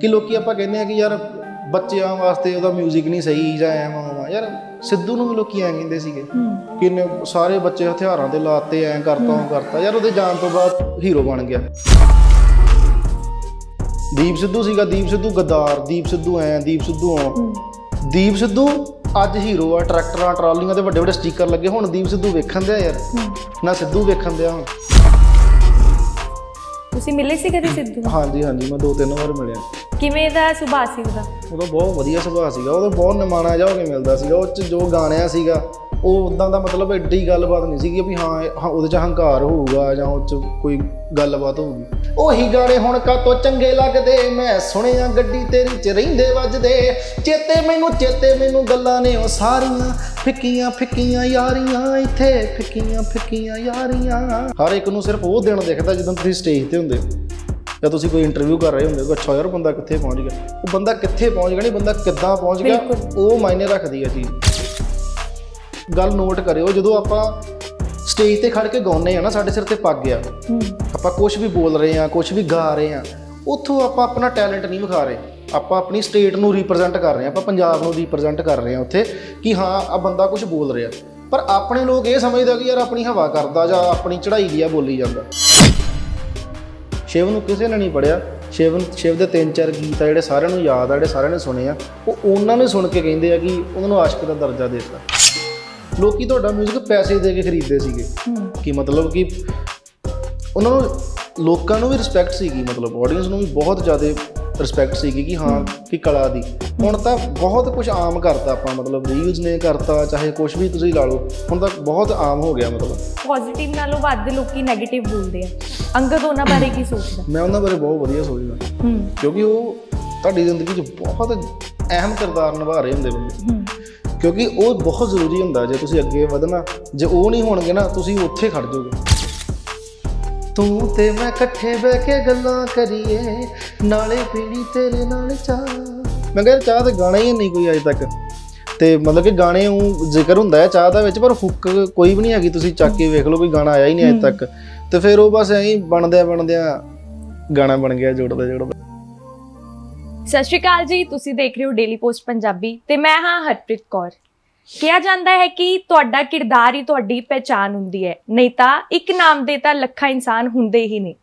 ਕਿ ਲੋਕੀ ਆਪਾਂ ਕਹਿੰਦੇ ਆ ਕਿ ਯਾਰ ਬੱਚਿਆਂ ਵਾਸਤੇ ਉਹਦਾ 뮤직 ਨਹੀਂ ਸਹੀ ਜਾਂ ਐ ਮਾਵਾ ਯਾਰ ਸਿੱਧੂ ਨੂੰ ਲੋਕੀ ਐਂ ਕਹਿੰਦੇ ਸੀਗੇ ਕਿ ਸਾਰੇ ਬੱਚੇ ਹਥਿਆਰਾਂ ਦੇ ਲਾਤੇ ਐਂ ਕਰਤਾ ਉਹ ਕਰਤਾ ਯਾਰ ਉਹਦੇ ਜਾਣ ਤੋਂ ਬਾਅਦ ਹੀਰੋ ਬਣ ਗਿਆ ਦੀਪ ਸਿੱਧੂ ਸੀਗਾ ਦੀਪ ਸਿੱਧੂ ਗਦਾਰ ਦੀਪ ਸਿੱਧੂ ਐ ਦੀਪ ਸਿੱਧੂ ਆ ਦੀਪ ਸਿੱਧੂ ਅੱਜ ਹੀਰੋ ਆ ਟਰੈਕਟਰਾਂ ਟਰਾਲੀਆਂ ਤੇ ਵੱਡੇ ਵੱਡੇ ਸਟicker ਲੱਗੇ ਹੁਣ ਦੀਪ ਸਿੱਧੂ ਵੇਖਣ ਦਿਆ ਯਾਰ ਨਾ ਸਿੱਧੂ ਵੇਖਣ ਦਿਆ ਹੁਣ ਤੁਸੀਂ ਮਿਲੇ ਸੀ ਕਦੇ ਸਿੱਧੂ ਨੂੰ? ਹਾਂਜੀ ਹਾਂਜੀ ਮੈਂ ਦੋ ਤਿੰਨ ਵਾਰ ਮਿਲਿਆ ਕਿਵੇਂ ਦਾ ਸੁਭਾਸੀ ਦਾ ਉਹ ਤਾਂ ਬਹੁਤ ਵਧੀਆ ਸੁਭਾਅ ਸੀਗਾ ਤਾਂ ਬਹੁਤ ਨਿਮਾਣਾ ਜਾ ਹੋ ਕੇ ਮਿਲਦਾ ਸੀਗਾ ਉਹ ਚ ਜੋ ਗਾਣਿਆ ਸੀਗਾ ਉਹ ਉਦਾਂ ਦਾ ਮਤਲਬ ਐਡੀ ਗੱਲਬਾਤ ਨਹੀਂ ਸੀਗੀ ਵੀ ਹਾਂ ਹਾਂ ਉਹਦੇ ਚ ਹੰਕਾਰ ਹੋਊਗਾ ਜਾਂ ਉਹ ਚ ਕੋਈ ਗੱਲਬਾਤ ਹੋਊਗੀ ਉਹੀ ਗਾਣੇ ਹੁਣ ਕਾਤੋਂ ਚੰਗੇ ਲੱਗਦੇ ਮੈਂ ਸੁਣਿਆ ਗੱਡੀ ਤੇਰੀ ਚ ਰਹਿੰਦੇ ਵੱਜਦੇ ਚੇਤੇ ਮੈਨੂੰ ਚੇਤੇ ਮੈਨੂੰ ਗੱਲਾਂ ਨੇ ਉਹ ਸਾਰੀਆਂ ਫਿੱਕੀਆਂ ਫਿੱਕੀਆਂ ਯਾਰੀਆਂ ਇੱਥੇ ਫਿੱਕੀਆਂ ਫਿੱਕੀਆਂ ਯਾਰੀਆਂ ਹਰ ਇੱਕ ਨੂੰ ਸਿਰਫ ਉਹ ਦਿਨ ਦਿਖਦਾ ਜਦੋਂ ਤੁਸੀਂ ਸਟੇਜ ਤੇ ਹੁੰਦੇ ਹੋ ਜਾਂ ਤੁਸੀਂ ਕੋਈ ਇੰਟਰਵਿਊ ਕਰ ਰਹੇ ਹੁੰਦੇ ਹੋ ਅੱਛਾ ਯਾਰ ਬੰਦਾ ਕਿੱਥੇ ਪਹੁੰਚ ਗਿਆ ਉਹ ਬੰਦਾ ਕਿੱਥੇ ਪਹੁੰਚ ਗਿਆ ਨਹੀਂ ਬੰਦਾ ਕਿੱਦਾਂ ਪਹੁੰਚ ਗਿਆ ਉਹ ਮਾਇਨੇ ਰੱਖਦੀ ਹੈ ਚੀਜ਼ ਗੱਲ ਨੋਟ ਕਰਿਓ ਜਦੋਂ ਆਪਾਂ ਸਟੇਜ ਤੇ ਖੜ ਕੇ ਗਾਉਂਦੇ ਆ ਨਾ ਸਾਡੇ ਸਿਰ ਤੇ ਪੱਗ ਆ ਆਪਾਂ ਕੁਝ ਵੀ ਬੋਲ ਰਹੇ ਆ ਕੁਝ ਵੀ ਗਾ ਰਹੇ ਆ ਉੱਥੋਂ ਆਪਾਂ ਆਪਣਾ ਟੈਲੈਂਟ ਨਹੀਂ ਵਿਖਾ ਰਹੇ ਆਪਾਂ ਆਪਣੀ ਸਟੇਟ ਨੂੰ ਰਿਪਰੈਜ਼ੈਂਟ ਕਰ ਰਹੇ ਆ ਆਪਾਂ ਪੰਜਾਬ ਨੂੰ ਰਿਪਰੈਜ਼ੈਂਟ ਕਰ ਰਹੇ ਆ ਉੱਥੇ ਕਿ ਹਾਂ ਆ ਬੰਦਾ ਕੁਝ ਬੋਲ ਰਿਹਾ ਪਰ ਆਪਣੇ ਲੋਕ ਇਹ ਸਮਝਦਾ ਕਿ ਯਾਰ ਆਪਣੀ ਹਵਾ ਕਰਦਾ ਜਾਂ ਆਪਣੀ ਚੜ੍ਹਾਈ ਦੀ ਆ ਬੋਲੀ ਜਾਂਦਾ ਸ਼ਿਵ ਨੂੰ ਕਿਸੇ ਨੇ ਨਹੀਂ ਪੜਿਆ ਸ਼ਿਵ ਸ਼ਿਵ ਦੇ ਤਿੰਨ ਚਾਰ ਗੀਤ ਆ ਜਿਹੜੇ ਸਾਰਿਆਂ ਨੂੰ ਯਾਦ ਆ ਜਿਹੜੇ ਸਾਰਿਆਂ ਨੇ ਸੁਣੇ ਆ ਉਹ ਉਹਨਾਂ ਨੇ ਸੁਣ ਕੇ ਕਹਿੰਦੇ ਆ ਕਿ ਉਹਨਾਂ ਨੂੰ ਆਸ਼ਕ ਦਾ ਦਰਜਾ ਦੇ ਦਿੱਤਾ ਲੋਕੀ ਤੁਹਾਡਾ 뮤직 ਪੈਸੇ ਦੇ ਕੇ ਖਰੀਦਦੇ ਸੀਗੇ ਕਿ ਮਤਲਬ ਕਿ ਉਹਨਾਂ ਨੂੰ ਲੋਕਾਂ ਨੂੰ ਵੀ ਰਿਸਪੈਕਟ ਸੀਗੀ ਮਤਲਬ ਆਡੀਅנס ਨੂੰ ਵੀ ਬਹੁਤ ਜ਼ਿਆਦਾ ਰਿਸਪੈਕਟ ਸੀਗੀ ਕਿ ਹਾਂ ਕਿ ਕਲਾ ਦੀ ਹੁਣ ਤਾਂ ਬਹੁਤ ਕੁਝ ਆਮ ਕਰਤਾ ਆਪਾਂ ਮਤਲਬ ਰੀਲਸ ਨੇ ਕਰਤਾ ਚਾਹੇ ਕੁਝ ਵੀ ਤੁਸੀਂ ਲਾ ਲਓ ਹੁਣ ਤਾਂ ਬਹੁਤ ਆਮ ਹੋ ਗਿਆ ਮਤਲਬ ਪੋਜ਼ਿਟਿਵ ਨਾਲੋਂ ਵੱਧ ਲੋਕੀ 네ਗੇਟਿਵ ਬੋਲਦੇ ਆ ਅੰਗਦ ਉਹਨਾਂ ਬਾਰੇ ਕੀ ਸੋਚਦਾ ਮੈਂ ਉਹਨਾਂ ਬਾਰੇ ਬਹੁਤ ਵਧੀਆ ਸੋਚਦਾ ਕਿਉਂਕਿ ਉਹ ਤੁਹਾਡੀ ਜ਼ਿੰਦਗੀ 'ਚ ਬਹੁਤ ਅਹਿਮ ਕਿਰਦਾਰ ਨਿਭਾ ਰਹੇ ਹੁੰਦੇ ਬੰਦੇ ਕਿਉਂਕਿ ਉਹ ਬਹੁਤ ਜ਼ਰੂਰੀ ਹੁੰਦਾ ਜੇ ਤੁਸੀਂ ਅੱਗੇ ਵਧਣਾ ਜੇ ਉਹ ਨਹੀਂ ਹੋਣਗੇ ਨਾ ਤੁਸੀਂ ਉੱਥੇ ਖੜ ਜਾਓਗੇ ਤੂੰ ਤੇ ਮੈਂ ਇਕੱਠੇ ਬਹਿ ਕੇ ਗੱਲਾਂ ਕਰੀਏ ਨਾਲੇ ਪੀਣੀ ਤੇਰੇ ਨਾਲ ਚਾਹ ਮੈਂ ਕਹਿੰਦਾ ਚਾਹ ਤੇ ਗਾਣਾ ਹੀ ਨਹੀਂ ਕੋਈ ਅਜੇ ਤੱਕ ਤੇ ਮਤਲਬ ਕਿ ਗਾਣੇ ਨੂੰ ਜ਼ਿਕਰ ਹੁੰਦਾ ਹੈ ਚਾਹ ਦਾ ਵਿੱਚ ਪਰ ਹੁੱਕ ਕੋਈ ਵੀ ਨਹੀਂ ਹੈਗੀ ਤੁਸੀਂ ਚੱਕ ਕੇ ਵੇਖ ਲਓ ਕੋਈ ਗਾਣਾ ਆਇਆ ਹੀ ਨਹੀਂ ਅਜੇ ਤੱਕ ਤੇ ਫਿਰ ਉਹ ਬਸ ਐਂ ਬਣਦਿਆਂ ਬਣਦਿਆਂ ਗਾਣਾ ਬਣ ਗਿਆ ਜੋੜਦਾ ਜੋੜਦਾ ਸਤਿ ਸ਼੍ਰੀ ਅਕਾਲ ਜੀ ਤੁਸੀਂ ਦੇਖ ਰਹੇ ਹੋ ਡੇਲੀ ਪੋਸਟ ਪੰਜਾਬੀ ਤੇ ਮੈਂ ਹਾਂ ਹਰਪ੍ਰੀਤ ਕੌਰ ਕਿਹਾ ਜਾਂਦਾ ਹੈ ਕਿ ਤੁਹਾਡਾ ਕਿਰਦਾਰ ਹੀ ਤੁਹਾਡੀ ਪਛਾਣ ਹੁੰਦੀ ਹੈ ਨਹੀਂ ਤਾਂ ਇੱਕ ਨਾਮ ਦੇ ਤਾਂ ਲੱਖਾਂ ਇਨਸਾਨ ਹੁੰਦੇ ਹੀ ਨੇ